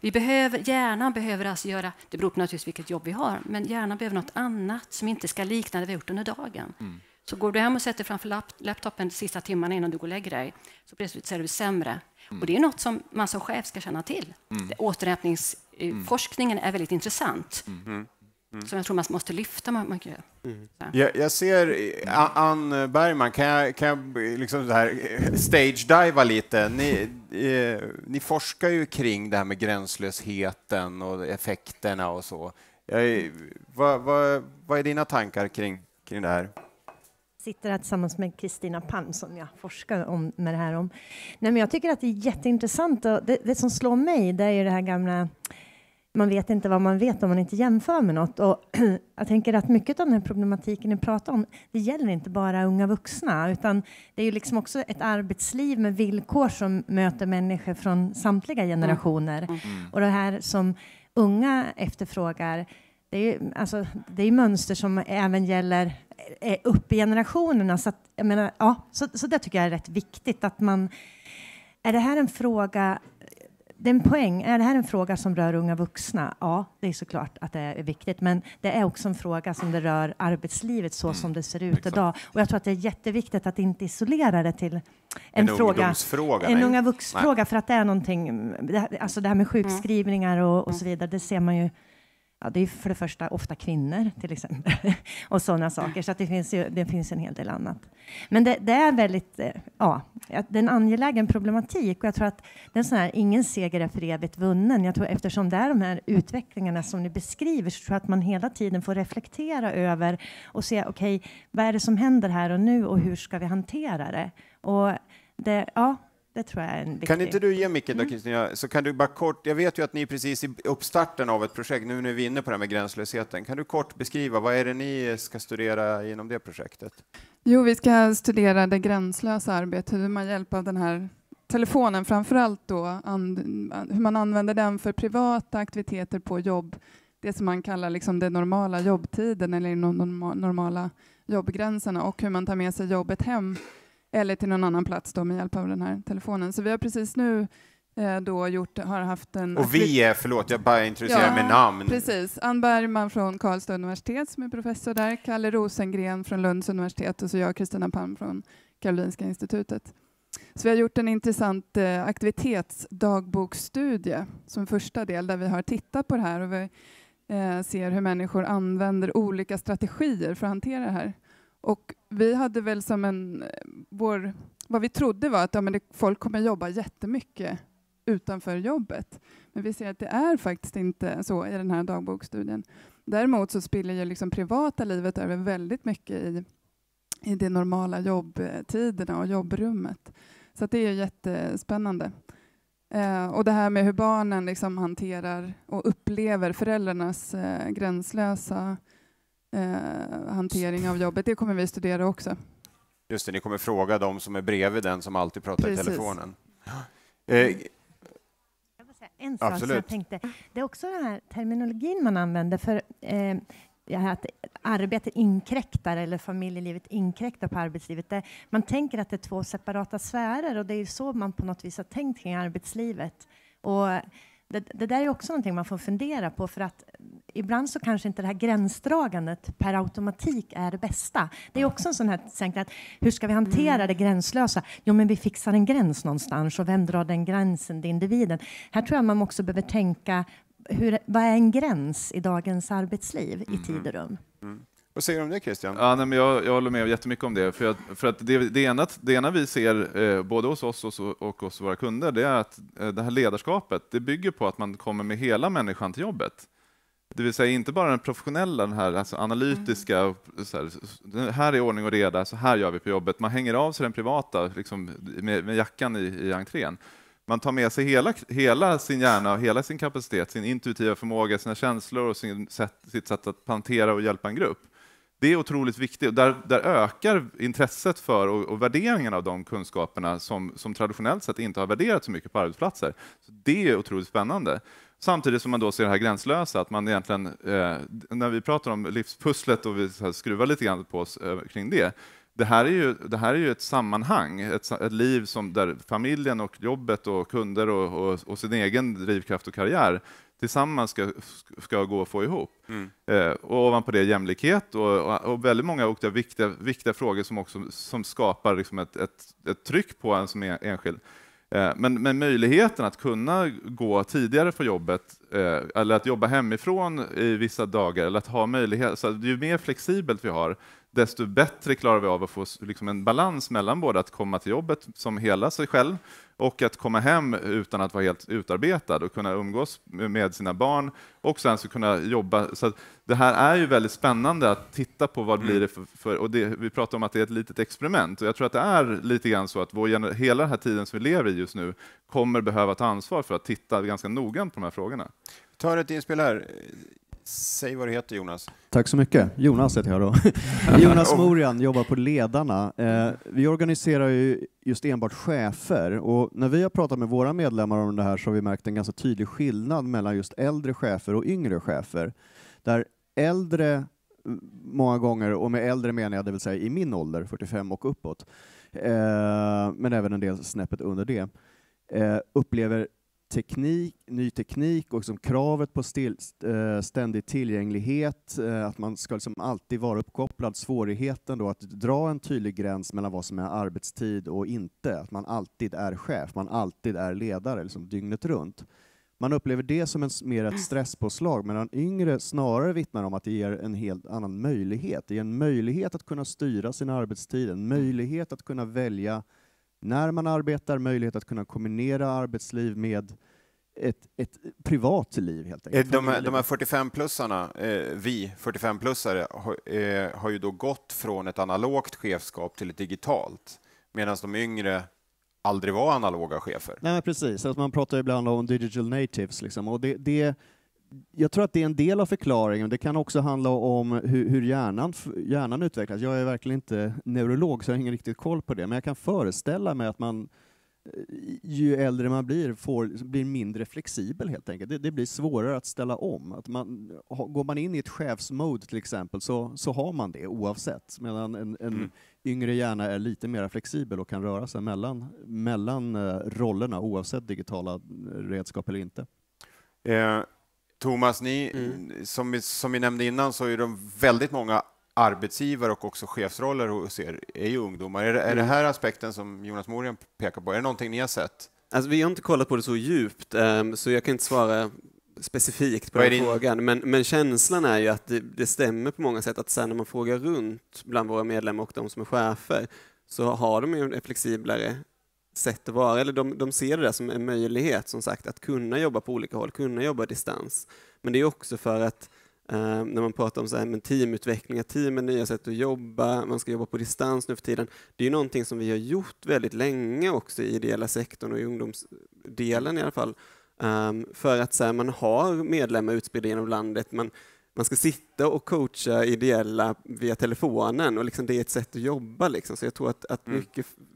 Vi behöver, hjärnan behöver alltså göra, det beror på naturligtvis vilket jobb vi har, men hjärnan behöver något annat som inte ska likna det vi har gjort under dagen. Mm. Så går du hem och sätter framför laptopen de sista timmarna innan du går och lägger dig, så plötsligt så är du sämre. Mm. Och det är något som man som chef ska känna till. Mm. Återhämtningsforskningen mm. är väldigt intressant. Mm. mm. Mm. Som jag tror man måste lyfta. Man, man, mm. jag, jag, ser eh, Ann Bergman, kan jag, kan jag eh, liksom eh, stage-diva lite? Ni, eh, ni forskar ju kring det här med gränslösheten och effekterna och så. Jag, vad, vad, vad är dina tankar kring, kring det här? Jag sitter här tillsammans med Kristina Palm som jag forskar om, med det här om. Nej, men jag tycker att det är jätteintressant och det, det som slår mig det är ju det här gamla man vet inte vad man vet om man inte jämför med något. Och jag tänker att mycket av den här problematiken ni pratar om, det gäller inte bara unga vuxna, utan det är ju liksom också ett arbetsliv med villkor som möter människor från samtliga mm. generationer. Mm. mm. Och det här som unga efterfrågar, det är ju alltså, det är mönster som även gäller eh, upp i generationerna. Så, att, menar, ja, så, så det tycker jag är rätt viktigt att man är det här en fråga det är en poäng. Är det här en fråga som rör unga vuxna? Ja, det är såklart att det är viktigt, men det är också en fråga som det rör arbetslivet så som mm, det ser ut Exakt. idag. Och jag tror att det är jätteviktigt att inte isolera det till en, en fråga, en nej. unga fråga för att det är någonting, alltså det här med mm. sjukskrivningar och, och så vidare, det ser man ju Ja, det är för det första ofta kvinnor till exempel och sådana saker, så det, finns ju, det finns en hel del annat. Men det, det är väldigt, eh, ja, det är en angelägen problematik och jag tror att den så här, ingen seger är för evigt vunnen. Jag tror eftersom det är de här utvecklingarna som ni beskriver så tror jag att man hela tiden får reflektera över och se okej, okay, vad är det som händer här och nu och hur ska vi hantera det? Och det, ja, det tror jag är en viktig... Kan inte du ge micken då, mm. Kristina? Mm. Så kan du bara kort, jag vet ju att ni är precis i uppstarten av ett projekt, nu när vi är inne på det här med gränslösheten. Kan du kort beskriva, vad är det ni ska studera inom det projektet? Jo, vi ska studera det gränslösa arbetet, hur man hjälper av den här telefonen framför allt då, hur man använder den för privata aktiviteter på jobb, det som man kallar liksom den normala jobbtiden eller de normala jobbgränserna och hur man tar med sig jobbet hem eller till någon annan plats då med hjälp av den här telefonen. Så vi har precis nu eh, då gjort, har haft en... Och vi är, förlåt, jag bara introducerar ja, med namn. Precis, Ann Bergman från Karlstad universitet som är professor där, Kalle Rosengren från Lunds universitet och så jag, Kristina Palm från Karolinska institutet. Så vi har gjort en intressant eh, aktivitetsdagboksstudie som första del där vi har tittat på det här och vi eh, ser hur människor använder olika strategier för att hantera det här. Och vi hade väl som en, vår, vad vi trodde var att ja, men det, folk kommer jobba jättemycket utanför jobbet. Men vi ser att det är faktiskt inte så i den här dagboksstudien. Däremot så spiller ju liksom privata livet över väldigt mycket i, i de normala jobbtiderna och jobbrummet. Så det är jättespännande. Eh, och det här med hur barnen liksom hanterar och upplever föräldrarnas eh, gränslösa eh, hantering av jobbet. Det kommer vi studera också. Just det, ni kommer fråga dem som är bredvid den som alltid pratar Precis. i telefonen. Eh, en sak Absolut. jag tänkte. Det är också den här terminologin man använder för eh, att arbete inkräktar eller familjelivet inkräktar på arbetslivet. Det, man tänker att det är två separata sfärer och det är ju så man på något vis har tänkt kring arbetslivet. Och det, det, där är också någonting man får fundera på för att ibland så kanske inte det här gränsdragandet per automatik är det bästa. Det är också en sån här tänkning att hur ska vi hantera mm. det gränslösa? Jo, men vi fixar en gräns någonstans och vem drar den gränsen? Det är individen. Här tror jag man också behöver tänka hur, vad är en gräns i dagens arbetsliv i mm. tid och rum? Mm. Vad säger du om det Christian? Ja, nej, men jag, jag håller med jättemycket om det. För att, för att det, det, ena, det ena vi ser, eh, både hos oss och, och hos våra kunder, det är att eh, det här ledarskapet det bygger på att man kommer med hela människan till jobbet. Det vill säga inte bara den professionella, den här alltså analytiska, mm. så här, här, är ordning och reda, så här gör vi på jobbet. Man hänger av sig den privata liksom, med, med jackan i, i entrén. Man tar med sig hela, hela sin hjärna, hela sin kapacitet, sin intuitiva förmåga, sina känslor och sin sitt sätt att plantera och hjälpa en grupp det är otroligt viktigt och där, där ökar intresset för och, och, värderingen av de kunskaperna som, som traditionellt sett inte har värderats så mycket på arbetsplatser. Så det är otroligt spännande. Samtidigt som man då ser det här gränslösa, att man egentligen, eh, när vi pratar om livspusslet och vi skruvar lite grann på oss eh, kring det, det här är ju, det här är ju ett sammanhang, ett, ett liv som, där familjen och jobbet och kunder och, och, och sin egen drivkraft och karriär tillsammans ska, ska gå att få ihop. Mm. Eh, och ovanpå det jämlikhet och, och, och väldigt många olika viktiga, viktiga frågor som också som skapar liksom ett, ett, ett tryck på en som är enskild. Eh, men, men, möjligheten att kunna gå tidigare för jobbet eh, eller att jobba hemifrån i vissa dagar eller att ha möjlighet, så ju mer flexibelt vi har, desto bättre klarar vi av att få liksom en balans mellan både att komma till jobbet som hela sig själv och att komma hem utan att vara helt utarbetad och kunna umgås med sina barn och sen så kunna jobba. Så det här är ju väldigt spännande att titta på vad blir mm. det för, för och det, vi pratar om att det är ett litet experiment och jag tror att det är lite grann så att vår, hela den här tiden som vi lever i just nu kommer behöva ta ansvar för att titta ganska noggrant på de här frågorna. Vi tar ett inspel här. Säg vad du heter Jonas. Tack så mycket. Jonas heter jag då. Jonas Morian jobbar på Ledarna. Eh, vi organiserar ju just enbart chefer och när vi har pratat med våra medlemmar om det här så har vi märkt en ganska tydlig skillnad mellan just äldre chefer och yngre chefer. Där äldre många gånger, och med äldre menar jag det vill säga i min ålder, 45 och uppåt, eh, men även en del snäppet under det, eh, upplever teknik, ny teknik och liksom kravet på still, eh, ständig tillgänglighet, eh, att man ska liksom alltid vara uppkopplad, svårigheten då att dra en tydlig gräns mellan vad som är arbetstid och inte, att man alltid är chef, man alltid är ledare liksom dygnet runt. Man upplever det som en, mer ett stresspåslag, medan yngre snarare vittnar om att det ger en helt annan möjlighet. Det ger en möjlighet att kunna styra sin arbetstid, en möjlighet att kunna välja när man arbetar, möjlighet att kunna kombinera arbetsliv med ett, ett privat liv helt enkelt. De, eh, de här 45-plussarna, eh, vi 45-plussare, eh, har, ju då gått från ett analogt chefskap till ett digitalt, medan de yngre aldrig var analoga chefer. Nej, precis. Alltså man pratar ibland om digital natives, liksom. och det, det jag tror att det är en del av förklaringen. Det kan också handla om hur, hur hjärnan, hjärnan utvecklas. Jag är verkligen inte neurolog, så jag har ingen riktigt koll på det, men jag kan föreställa mig att man eh, ju äldre man blir, får, blir mindre flexibel helt enkelt. Det, det blir svårare att ställa om. Att man, går man in i ett chefsmode till exempel så, så har man det oavsett, medan en, en mm. yngre hjärna är lite mer flexibel och kan röra sig mellan, mellan eh, rollerna oavsett digitala eh, redskap eller inte. Eh, Thomas, ni, mm. som, som vi nämnde innan så är de väldigt många arbetsgivare och också chefsroller hos er är ju ungdomar. Är, det, är det mm. här aspekten som Jonas Morian pekar på, är det någonting ni har sett? Alltså, vi har inte kollat på det så djupt, ehm, så jag kan inte svara specifikt på Vad den frågan, men, men, känslan är ju att det, det, stämmer på många sätt att sen när man frågar runt bland våra medlemmar och de som är chefer så har de ju en flexiblare sätt att vara, eller de, de ser det där som en möjlighet, som sagt, att kunna jobba på olika håll, kunna jobba distans. Men det är också för att eh, när man pratar om så här, men teamutveckling, att team är nya sätt att jobba, man ska jobba på distans nu för tiden. Det är ju någonting som vi har gjort väldigt länge också i ideella sektorn och i ungdomsdelen i alla fall. Um, för att så här, man har medlemmar utspridda genom landet, man, man ska sitta och coacha ideella via telefonen och liksom, det är ett sätt att jobba. Liksom. Så jag tror att, att mm. mycket mm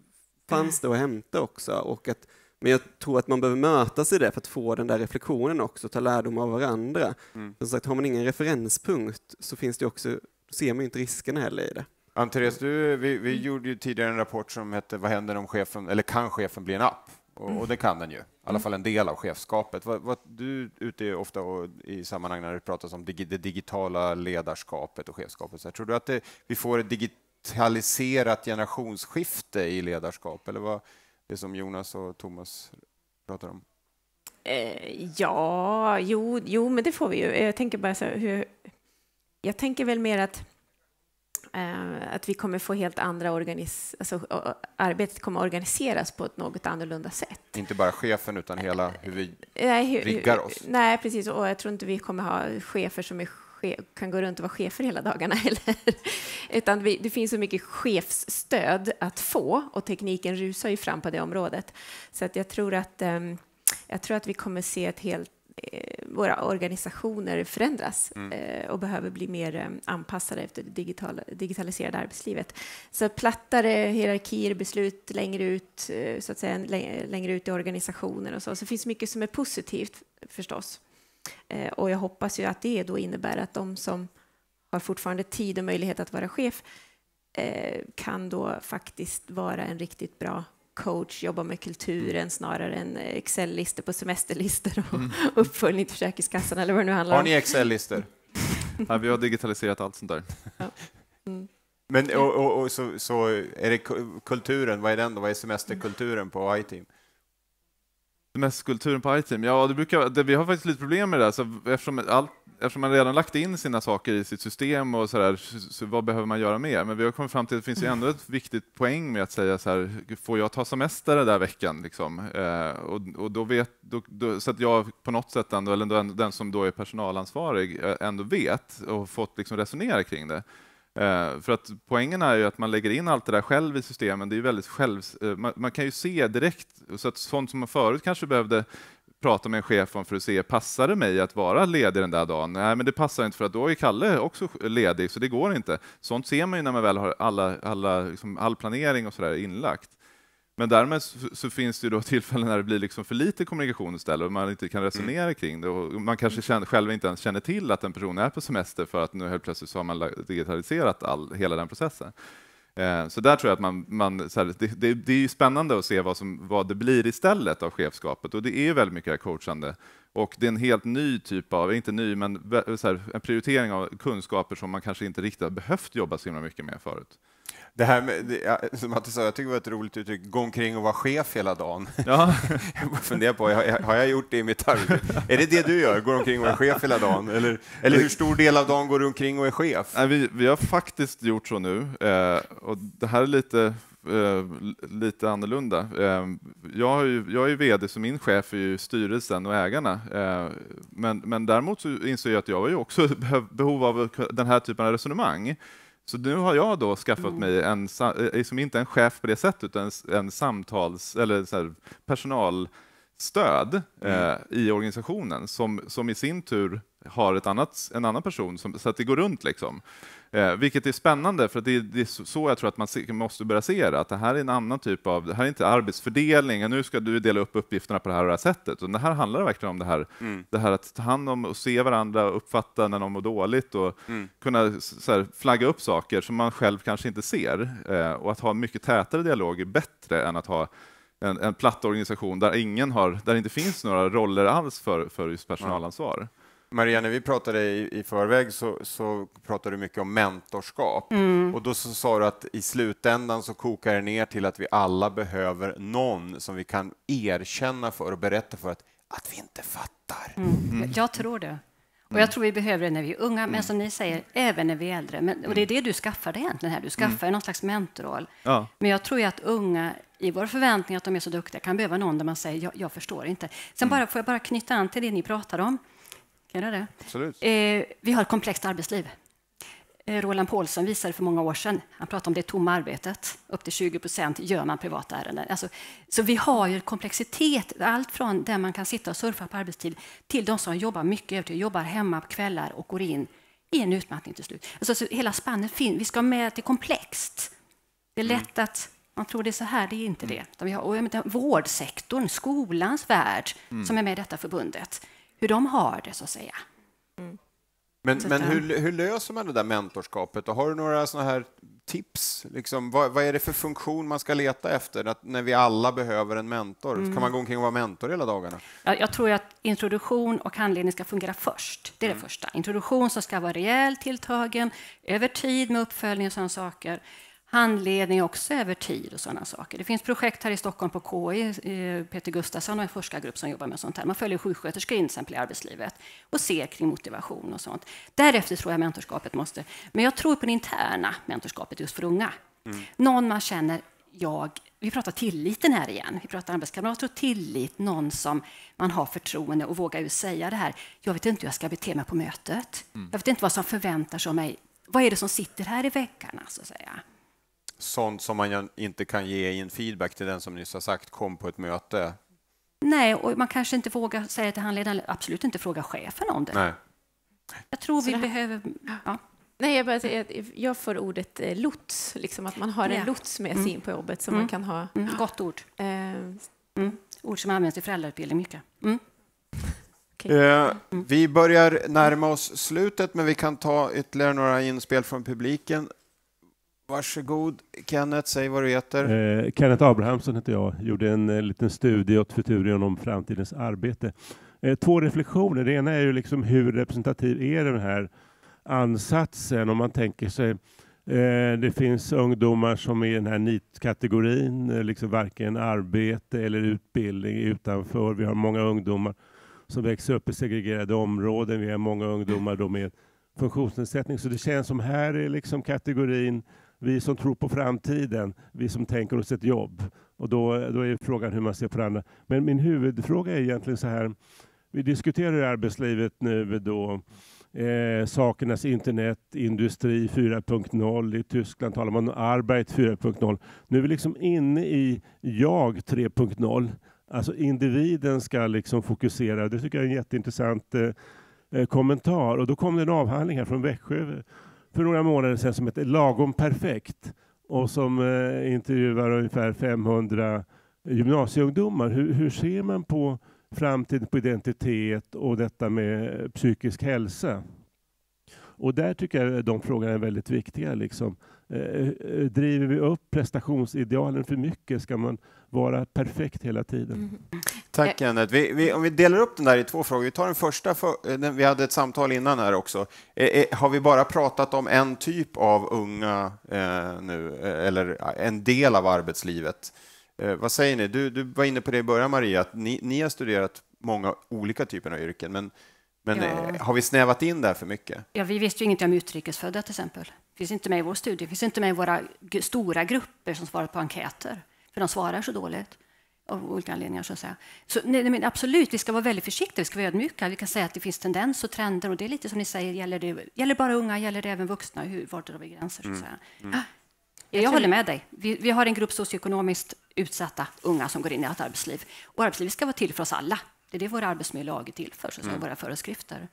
fanns det att hämta också. Och att, men jag tror att man behöver mötas i det för att få den där reflektionen också, ta lärdom av varandra. Mm. Som sagt, har man ingen referenspunkt så finns det också, ser man ju inte riskerna heller i det. Ann-Therese, du, vi, vi gjorde ju tidigare en rapport som hette Vad händer om chefen, eller kan chefen bli en app? Och, och det kan den ju, i alla mm. fall en del av chefskapet. Vad, vad du ute är ofta och, i sammanhang när det pratas om dig, det digitala ledarskapet och chefskapet. Så här, tror du att det, vi får ett digitalt digitaliserat generationsskifte i ledarskap? Eller vad det som Jonas och Thomas pratar om? Eh, ja, jo, jo, men det får vi ju. Jag tänker bara så hur... Jag tänker väl mer att eh, att vi kommer få helt andra organis... Alltså, arbetet kommer organiseras på ett något annorlunda sätt. Inte bara chefen, utan hela hur vi eh, nej, riggar oss. Nej, precis. Och jag tror inte vi kommer ha chefer som är kan gå runt och vara chefer hela dagarna heller. Utan vi, det finns så mycket chefsstöd att få och tekniken rusar ju fram på det området. Så att jag, tror att, ehm, jag tror att vi kommer se att eh, våra organisationer förändras mm. Eh, och behöver bli mer ehm, anpassade efter det digital, digitaliserade arbetslivet. Så plattare hierarkier, beslut längre ut, eh, så att säga, längre ut i organisationer och så. Så det finns mycket som är positivt förstås. Eh, och jag hoppas ju att det då innebär att de som har fortfarande tid och möjlighet att vara chef eh, kan då faktiskt vara en riktigt bra coach, jobba med kulturen snarare än eh, Excel-listor på semesterlistor och mm. uppföljning till Försäkringskassan eller vad det nu handlar om. Har ni Excel-listor? ja, vi har digitaliserat allt sånt där. Ja. Mm. Men och, och, och så, så, är det kulturen, vad är den då? Vad är semesterkulturen på iTeam? mässkulturen på iTeam? Ja, det brukar, det, vi har faktiskt lite problem med det där, så eftersom, all, eftersom man redan lagt in sina saker i sitt system och så, där, så, så vad behöver man göra mer? Men vi har kommit fram till att det finns ju ändå ett viktigt poäng med att säga så här, får jag ta semester den där veckan? Liksom? Eh, och, och då vet, då, då, så att jag på något sätt, ändå, eller den, den som då är personalansvarig, eh, ändå vet och fått liksom resonera kring det. Eh, för att poängen är ju att man lägger in allt det där själv i systemen. Det är väldigt själv, eh, man, man, kan ju se direkt, så att sånt som man förut kanske behövde prata med en chef om för att se, passar det mig att vara ledig den där dagen? Nej, men det passar inte för att då är Kalle också ledig, så det går inte. Sånt ser man ju när man väl har alla, alla, liksom all planering och sådär inlagt. Men därmed så, finns det ju då tillfällen när det blir liksom för lite kommunikation istället och man inte kan mm. resonera mm. kring det. Och man kanske mm. känner, själv inte ens känner till att en person är på semester för att nu helt plötsligt så har man digitaliserat all, hela den processen. Eh, så där tror jag att man, man här, det, det, det, är ju spännande att se vad, som, vad det blir istället av chefskapet och det är ju väldigt mycket coachande och det är en helt ny typ av, inte ny, men här, en prioritering av kunskaper som man kanske inte riktigt har behövt jobba så himla mycket med förut. Det här med, det, som Matte sa, jag tycker det var ett roligt uttryck, gå omkring och vara chef hela dagen. Ja. jag funderar på, har, jag gjort det i mitt arbete? Är det det du gör, går omkring och är chef hela dagen? Eller, eller hur stor del av dagen går du omkring och är chef? Nej, vi, vi har faktiskt gjort så nu, eh, och det här är lite eh, lite annorlunda. Eh, jag, ju, jag är VD, så min chef är ju styrelsen och ägarna. Men, men däremot så insåg jag att jag har ju också behov av den här typen av resonemang. Så nu har jag då skaffat mm. mig en, liksom inte en chef på det sättet, utan en, en samtals eller så personalstöd mm. eh, i organisationen som, som i sin tur har ett annat, en annan person, som, så att det går runt. Liksom. Eh, vilket är spännande, för det, det, är så jag tror att man se, måste börja se det, att det här är en annan typ av, det här är inte arbetsfördelning, nu ska du dela upp uppgifterna på det här och det här sättet, utan det här handlar verkligen om det här, mm. det här att ta hand om och se varandra, uppfatta när någon mår dåligt och mm. kunna här, flagga upp saker som man själv kanske inte ser. Eh, och att ha mycket tätare dialog är bättre än att ha en, en platt organisation där, ingen har, där det inte finns några roller alls för, för just personalansvar. Ja. Maria, när vi pratade i, i förväg så, så, pratade du mycket om mentorskap mm. och då sa du att i slutändan så kokar det ner till att vi alla behöver någon som vi kan erkänna för och berätta för att, att vi inte fattar. Mm. Mm. Jag tror det. Och mm. jag tror vi behöver det när vi är unga, men mm. som ni säger, även när vi är äldre. Men, och det är mm. det du skaffar dig egentligen här, du skaffar mm. någon slags mentorroll. Ja. Men jag tror ju att unga, i vår förväntning att de är så duktiga, kan behöva någon där man säger, jag, jag förstår inte. Sen bara, får jag bara knyta an till det ni pratar om. Kan jag det? Absolut. Eh, vi har ett komplext arbetsliv. Eh, Roland Paulsson visade för många år sedan, han pratade om det tomma arbetet, upp till 20 procent gör man privata ärenden. Alltså, så vi har ju komplexitet, allt från där man kan sitta och surfa på arbetstid till de som jobbar mycket övertid, jobbar hemma på kvällar och går in i en utmattning till slut. Alltså, så hela spannet finns, vi ska med att det är komplext. Det är mm. lätt att man tror det är så här, det är inte mm. det. Vi har, och vårdsektorn, skolans värld, mm. som är med i detta förbundet hur de har det, så att säga. Mm. Men, men hur, hur, löser man det där mentorskapet? Och har du några sådana här tips? Liksom, vad, vad, är det för funktion man ska leta efter att, när vi alla behöver en mentor? Mm. Kan man gå omkring och vara mentor hela dagarna? Jag, jag tror att introduktion och handledning ska fungera först. Det är mm. det första. Introduktion som ska vara rejält tilltagen, över tid med uppföljning och sådana saker handledning också över tid och sådana saker. Det finns projekt här i Stockholm på KI, eh, Peter Gustafsson och en forskargrupp som jobbar med sånt här. Man följer sjuksköterskor in exempel i arbetslivet och ser kring motivation och sånt. Därefter tror jag mentorskapet måste, men jag tror på det interna mentorskapet just för unga. Mm. Någon man känner, jag, vi pratar tilliten här igen, vi pratar arbetskamrater och tillit, någon som man har förtroende och vågar ju säga det här, jag vet inte hur jag ska bete mig på mötet, mm. jag vet inte vad som förväntas av mig, vad är det som sitter här i väggarna så alltså, att säga sånt som man inte kan ge i en feedback till den som nyss har sagt kom på ett möte. Nej, och man kanske inte vågar säga till handledaren, absolut inte fråga chefen om det. Nej. Jag tror Så vi här... behöver... Ja. Nej, jag, bara, jag, jag får ordet eh, lots, liksom att man har en ja. lots med sig mm. in på jobbet som mm. man kan ha. Mm. Gott ord. Eh. Mm. Ord som används i föräldrautbildning mycket. Mm. Okay. Eh, mm. vi börjar närma oss slutet, men vi kan ta ytterligare några inspel från publiken. Varsågod, Kenneth, säg vad du heter. Eh, Kenneth Abrahamsson heter jag, gjorde en eh, liten studie åt Futurion om framtidens arbete. Eh, två reflektioner. Det ena är ju liksom hur representativ är den här ansatsen? Om man tänker sig, eh, det finns ungdomar som är i den här NEET-kategorin, eh, liksom varken arbete eller utbildning utanför. Vi har många ungdomar som växer upp i segregerade områden. Vi har många ungdomar då med funktionsnedsättning, så det känns som här är liksom kategorin vi som tror på framtiden, vi som tänker oss ett jobb. Och då, då är frågan hur man ser på det andra. Men min huvudfråga är egentligen så här. Vi diskuterar arbetslivet nu då. Eh, sakernas internet, industri 4.0. I Tyskland talar man om Arbeit 4.0. Nu är vi liksom inne i jag 3.0. Alltså individen ska liksom fokusera. Det tycker jag är en jätteintressant eh, eh kommentar. Och då kom det en avhandling här från Växjö för några månader sedan som heter Lagom perfekt och som eh, intervjuar ungefär 500 gymnasieungdomar. Hur, hur ser man på framtiden på identitet och detta med psykisk hälsa? Och där tycker jag de frågorna är väldigt viktiga. Liksom. Eh, eh driver vi upp prestationsidealen för mycket? Ska man vara perfekt hela tiden? Mm. Tack, Kenneth. Eh. Vi, vi, om vi delar upp den där i två frågor. Vi tar den första, för, eh, den, vi hade ett samtal innan här också. Eh, eh, har vi bara pratat om en typ av unga eh, nu, eh, eller en del av arbetslivet? vad säger ni? Du, du var inne på det i början, Maria, att ni, ni har studerat många olika typer av yrken, men, men ja. har vi snävat in där för mycket? Ja, vi visste ju ingenting om utrikesfödda till exempel. finns inte med i vår studie, finns inte med i våra stora grupper som svarar på enkäter, för de svarar så dåligt av olika anledningar. Så att säga. Så, nej, men absolut, vi ska vara väldigt försiktiga, vi ska vara ödmjuka. Vi kan säga att det finns tendenser och trender och det är lite som ni säger, gäller det gäller bara unga, gäller det även vuxna? Hur, vart drar vi gränser? Så att mm, säga. Mm. Mm. Ja, jag håller med dig. Vi, vi har en grupp socioekonomiskt utsatta unga som går in i ett arbetsliv. Och arbetslivet ska vara till för oss alla. Det är det våra arbetsmiljölag är till för, så mm. våra föreskrifter.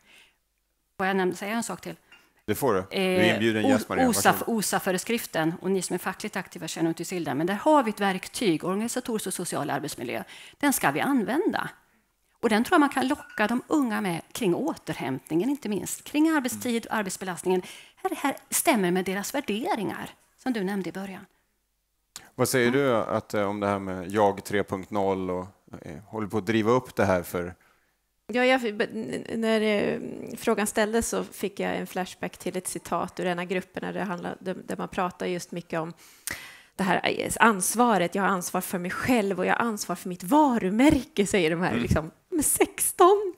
Får jag säga en sak till? Det får du. Du är eh, inbjuden gäst, Maria. OSA, OSA-föreskriften, och ni som är fackligt aktiva känner inte till den, men där har vi ett verktyg, organisatorisk och social arbetsmiljö. Den ska vi använda. Och den tror jag man kan locka de unga med kring återhämtningen, inte minst. Kring arbetstid och arbetsbelastningen. Det här stämmer med deras värderingar, som du nämnde i början. Vad säger ja. du att, eh, om det här med jag 3.0 och eh, håller på att driva upp det här för Ja, jag, när eh, frågan ställdes så fick jag en flashback till ett citat ur en av grupperna där, handlade, där man pratar just mycket om det här eh, ansvaret. Jag har ansvar för mig själv och jag har ansvar för mitt varumärke, säger de här mm. liksom, med 16.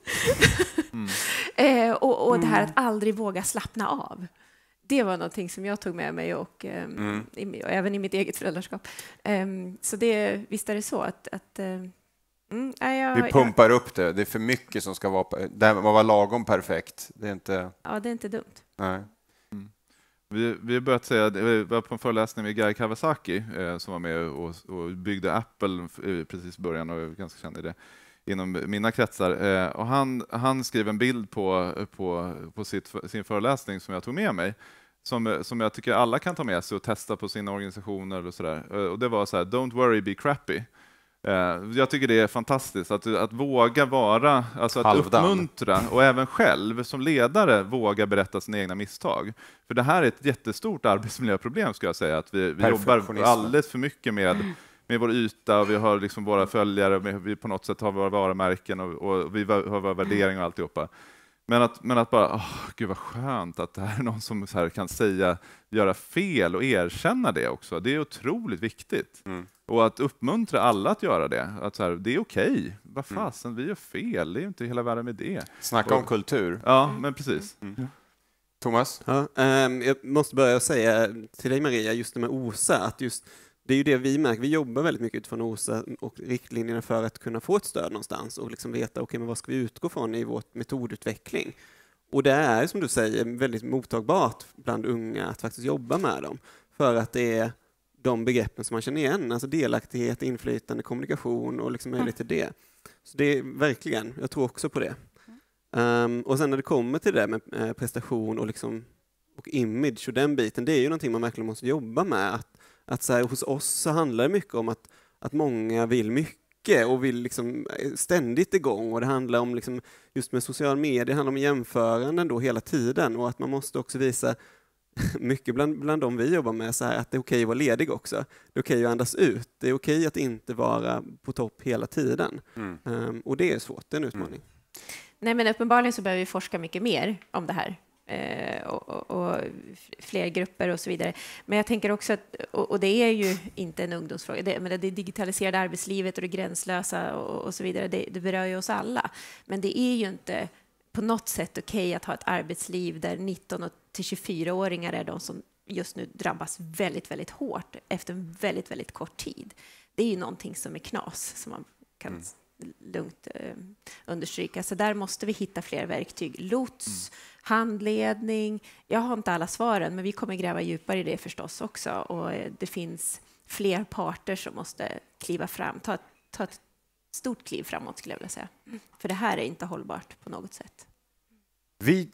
Mm. eh, och, och det här mm. att aldrig våga slappna av. Det var någonting som jag tog med mig och, eh, mm. i, och även i mitt eget föräldraskap. Eh, så det, visst är det så att, att ehm, Mm, jag, vi pumpar jag... upp det. Det är för mycket som ska vara... Det här med att vara lagom perfekt, det är inte... Ja, det är inte dumt. Nej. Mm. Vi, vi har börjat säga, vi var på en föreläsning med Guy Kawasaki eh, som var med och, och byggde Apple precis i början och är ganska känd i det inom mina kretsar. Eh, och han, han skrev en bild på, på, på sitt, sin föreläsning som jag tog med mig som, som jag tycker alla kan ta med sig och testa på sina organisationer och sådär. Eh, och det var så här, don't worry, be crappy. Eh, jag tycker det är fantastiskt att, att våga vara, alltså att Halvdan. uppmuntra och även själv som ledare våga berätta sina egna misstag. För det här är ett jättestort arbetsmiljöproblem skulle jag säga, att vi, vi jobbar alldeles för mycket med med vår yta och vi har liksom våra följare och vi på något sätt har våra varumärken och, och vi har våra värderingar och alltihopa. Men att, men att bara, oh, gud vad skönt att det här är någon som så här kan säga, göra fel och erkänna det också. Det är otroligt viktigt. Mm. Och att uppmuntra alla att göra det. Att så här, det är okej. Okay. Vad mm. fasen, mm. vi gör fel. Det är inte hela världen med det. Snacka och, om kultur. Ja, men precis. Mm. mm. Thomas? Ja, ähm, jag måste börja säga till dig Maria, just det med OSA, att just det är ju det vi märker, vi jobbar väldigt mycket utifrån OSA och riktlinjerna för att kunna få ett stöd någonstans och liksom veta okay, men vad ska vi utgå från i vår metodutveckling. Och det är som du säger väldigt mottagbart bland unga att faktiskt jobba med dem för att det är de begreppen som man känner igen, alltså delaktighet, inflytande, kommunikation och liksom möjlighet till det. Så det är verkligen, jag tror också på det. Um, och sen när det kommer till det med eh, prestation och, liksom, och image och den biten, det är ju någonting man verkligen måste jobba med. Att, att så här, hos oss så handlar det mycket om att, att många vill mycket och vill liksom eh, ständigt igång och det handlar om, liksom, just med social media, det handlar om jämföranden då hela tiden och att man måste också visa mycket bland, bland de vi jobbar med, så här, att det är okej okay att vara ledig också. Det är okej okay att andas ut. Det är okej okay att inte vara på topp hela tiden. Mm. Um, och det är svårt, det är en mm. utmaning. Mm. Nej, men uppenbarligen så behöver vi forska mycket mer om det här. Eh, och, och, och, fler grupper och så vidare. Men jag tänker också att, och, och det är ju inte en ungdomsfråga, det, men det digitaliserade arbetslivet och det gränslösa och, så vidare, det, det berör ju oss alla. Men det är ju inte på något sätt okej okay att ha ett arbetsliv där 19 till 24-åringar är de som just nu drabbas väldigt, väldigt hårt efter en väldigt, väldigt kort tid. Det är ju någonting som är knas som man kan mm. lugnt eh, understryka. Så där måste vi hitta fler verktyg. Lots, mm. handledning. Jag har inte alla svaren, men vi kommer gräva djupare i det förstås också. Och eh, det finns fler parter som måste kliva fram, ta, ta ett stort kliv framåt skulle jag vilja säga. Mm. För det här är inte hållbart på något sätt. Vi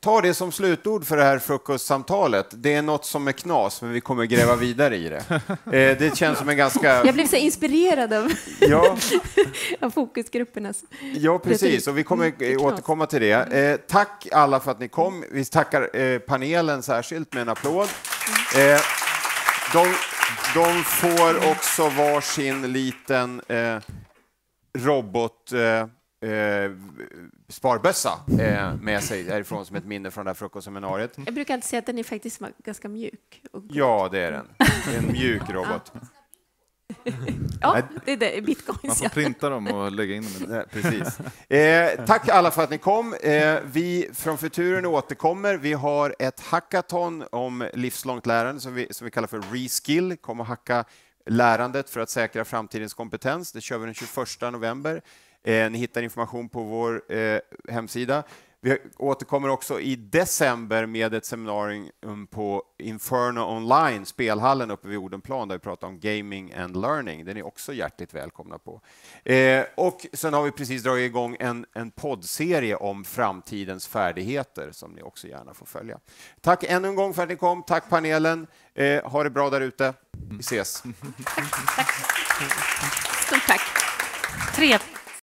tar det som slutord för det här frukostsamtalet. Det är något som är knas, men vi kommer gräva vidare i det. Eh, det känns som en ganska... Jag blev så inspirerad av, ja. av fokusgruppernas... Ja, precis, och vi kommer eh, återkomma till det. Eh, tack alla för att ni kom. Vi tackar panelen särskilt med en applåd. Mm. De, de, får också var sin liten robot eh, sparbössa eh, med sig därifrån som ett minne från det här frukostseminariet. Jag brukar alltid säga att den är faktiskt ganska mjuk. ja, det är den. en mjuk robot. ja, det är det, bitcoins. Man får printa dem och lägga in dem. Ja, precis. Eh, tack alla för att ni kom. Eh, vi från Futuren återkommer. Vi har ett hackathon om livslångt lärande som vi, som vi kallar för Reskill. Kom och hacka lärandet för att säkra framtidens kompetens. Det kör vi den 21 november. Eh, ni hittar information på vår eh, hemsida. Vi återkommer också i december med ett seminarium mm, på Inferno Online, spelhallen uppe vid Odenplan, där vi pratar om gaming and learning. Den är också hjärtligt välkomna på. Eh, och sen har vi precis dragit igång en, en poddserie om framtidens färdigheter som ni också gärna får följa. Tack ännu en gång för att ni kom. Tack panelen. ha det bra där ute. Vi ses. Tack, Stort tack. Tre.